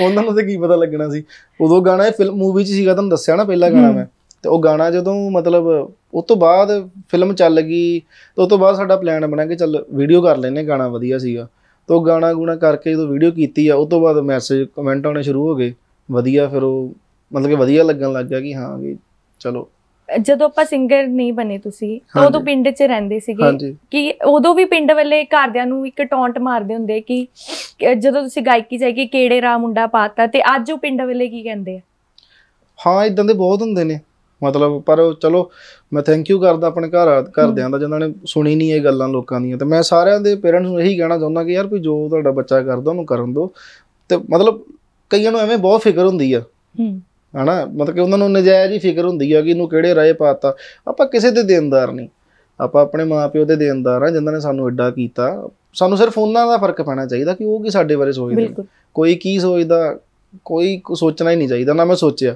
ਉਹਨਾਂ ਨੂੰ ਤੇ ਕੀ ਪਤਾ ਲੱਗਣਾ ਸੀ ਉਦੋਂ ਗਾਣਾ ਇਹ ਫਿਲਮ ਮੂਵੀ 'ਚ ਸੀਗਾ ਤੁਹਾਨੂੰ ਦੱਸਿਆ ਨਾ ਪਹਿਲਾ ਗਾਣਾ ਮੈਂ ਤੇ ਉਹ ਗਾਣਾ ਜਦੋਂ ਮਤਲਬ ਉਸ ਤੋਂ ਬਾਅਦ ਫਿਲਮ ਚੱਲ ਗਈ ਤੇ ਉਸ ਤੋਂ ਬਾਅਦ ਸਾਡਾ ਪਲਾਨ ਬਣਾ ਕੇ ਚੱਲ ਵੀਡੀਓ ਕਰ ਲੈਨੇ ਗਾਣਾ ਵਧੀਆ ਸੀਗਾ ਤੋ ਗਾਣਾ ਗੁਣਾ ਕਰਕੇ ਜਦੋਂ ਵੀਡੀਓ ਕੀਤੀ ਆ ਉਸ ਤੋਂ ਬਾਅਦ ਮੈਸੇਜ ਕਮੈਂਟ ਆਉਣੇ ਸ਼ੁਰੂ ਹੋ ਗਏ ਵਧੀਆ ਫਿਰ ਉਹ ਮਤਲਬ ਕਿ ਵਧੀਆ ਲੱਗਣ ਲੱਗ ਗਿਆ ਕਿ ਹਾਂ ਵੀ ਚਲੋ ਜਦੋਂ ਆਪਾਂ ਸਿੰਗਰ ਨਹੀਂ ਬਣੇ ਤੁਸੀਂ ਤਾਂ ਉਦੋਂ ਪਿੰਡ 'ਚ ਰਹਿੰਦੇ ਸੀਗੇ ਕਿ ਉਦੋਂ ਵੀ ਪਿੰਡ ਵਾਲੇ ਘਰਦਿਆਂ ਨੂੰ ਇੱਕ ਟੌਂਟ ਮਾਰਦੇ ਹੁੰਦੇ ਕਿ ਜਦੋਂ ਤੁਸੀਂ ਗਾਇਕੀ ਜਾਈਏ ਕਿਹੜੇ ਰਾ ਮੁੰਡਾ ਪਾਤਾ ਤੇ ਅੱਜ ਉਹ ਪਿੰਡ ਵਾਲੇ ਕੀ ਕਹਿੰਦੇ ਆ ਹਾਂ ਇਦਾਂ ਦੇ ਬਹੁਤ ਹੁੰਦੇ ਨੇ ਮਤਲਬ ਪਰ ਚਲੋ ਮੈਂ ਥੈਂਕ ਯੂ ਕਰਦਾ ਆਪਣੇ ਘਰ ਘਰਦਿਆਂ ਦਾ ਜਿਨ੍ਹਾਂ ਨੇ ਸੁਣੀ ਨਹੀਂ ਇਹ ਗੱਲਾਂ ਲੋਕਾਂ ਦੀਆਂ ਤੇ ਮੈਂ ਸਾਰਿਆਂ ਦੇ ਪੇਰੈਂਟਸ ਨੂੰ ਇਹੀ ਕਹਿਣਾ ਚਾਹੁੰਦਾ ਕਿ ਯਾਰ ਵੀ ਜੋ ਤੁਹਾਡਾ ਬੱਚਾ ਕਰਦਾ ਉਹਨੂੰ ਕਰਨ ਦਿਓ ਤੇ ਮਤਲਬ ਕਈਆਂ ਨੂੰ ਐਵੇਂ ਬਹੁਤ ਫਿਕਰ ਹੁੰਦੀ ਆ ਹੂੰ ਹਨਾ ਮਤਲਬ ਕਿ ਉਹਨਾਂ ਨੂੰ ਨਜਾਇਜ਼ ਹੀ ਫਿਕਰ ਹੁੰਦੀ ਆ ਕਿ ਇਹਨੂੰ ਕਿਹੜੇ ਰਾਏ ਪਾਤਾ ਆਪਾਂ ਕਿਸੇ ਦੇ ਦੇਣਦਾਰ ਨਹੀਂ ਆਪਾਂ ਆਪਣੇ ਮਾਪਿਓ ਦੇ ਦੇਣਦਾਰ ਆ ਜਿਨ੍ਹਾਂ ਨੇ ਸਾਨੂੰ ਐਡਾ ਕੀਤਾ ਸਾਨੂੰ ਸਿਰਫ ਉਹਨਾਂ ਦਾ ਫਰਕ ਪੈਣਾ ਚਾਹੀਦਾ ਕਿ ਉਹ ਕੀ ਸਾਡੇ ਬਾਰੇ ਸੋਚਦੇ ਕੋਈ ਕੀ ਸੋਚਦਾ ਕੋਈ ਸੋਚਣਾ ਹੀ ਨਹੀਂ ਚਾਹੀਦਾ ਨਾ ਮੈਂ ਸੋਚਿਆ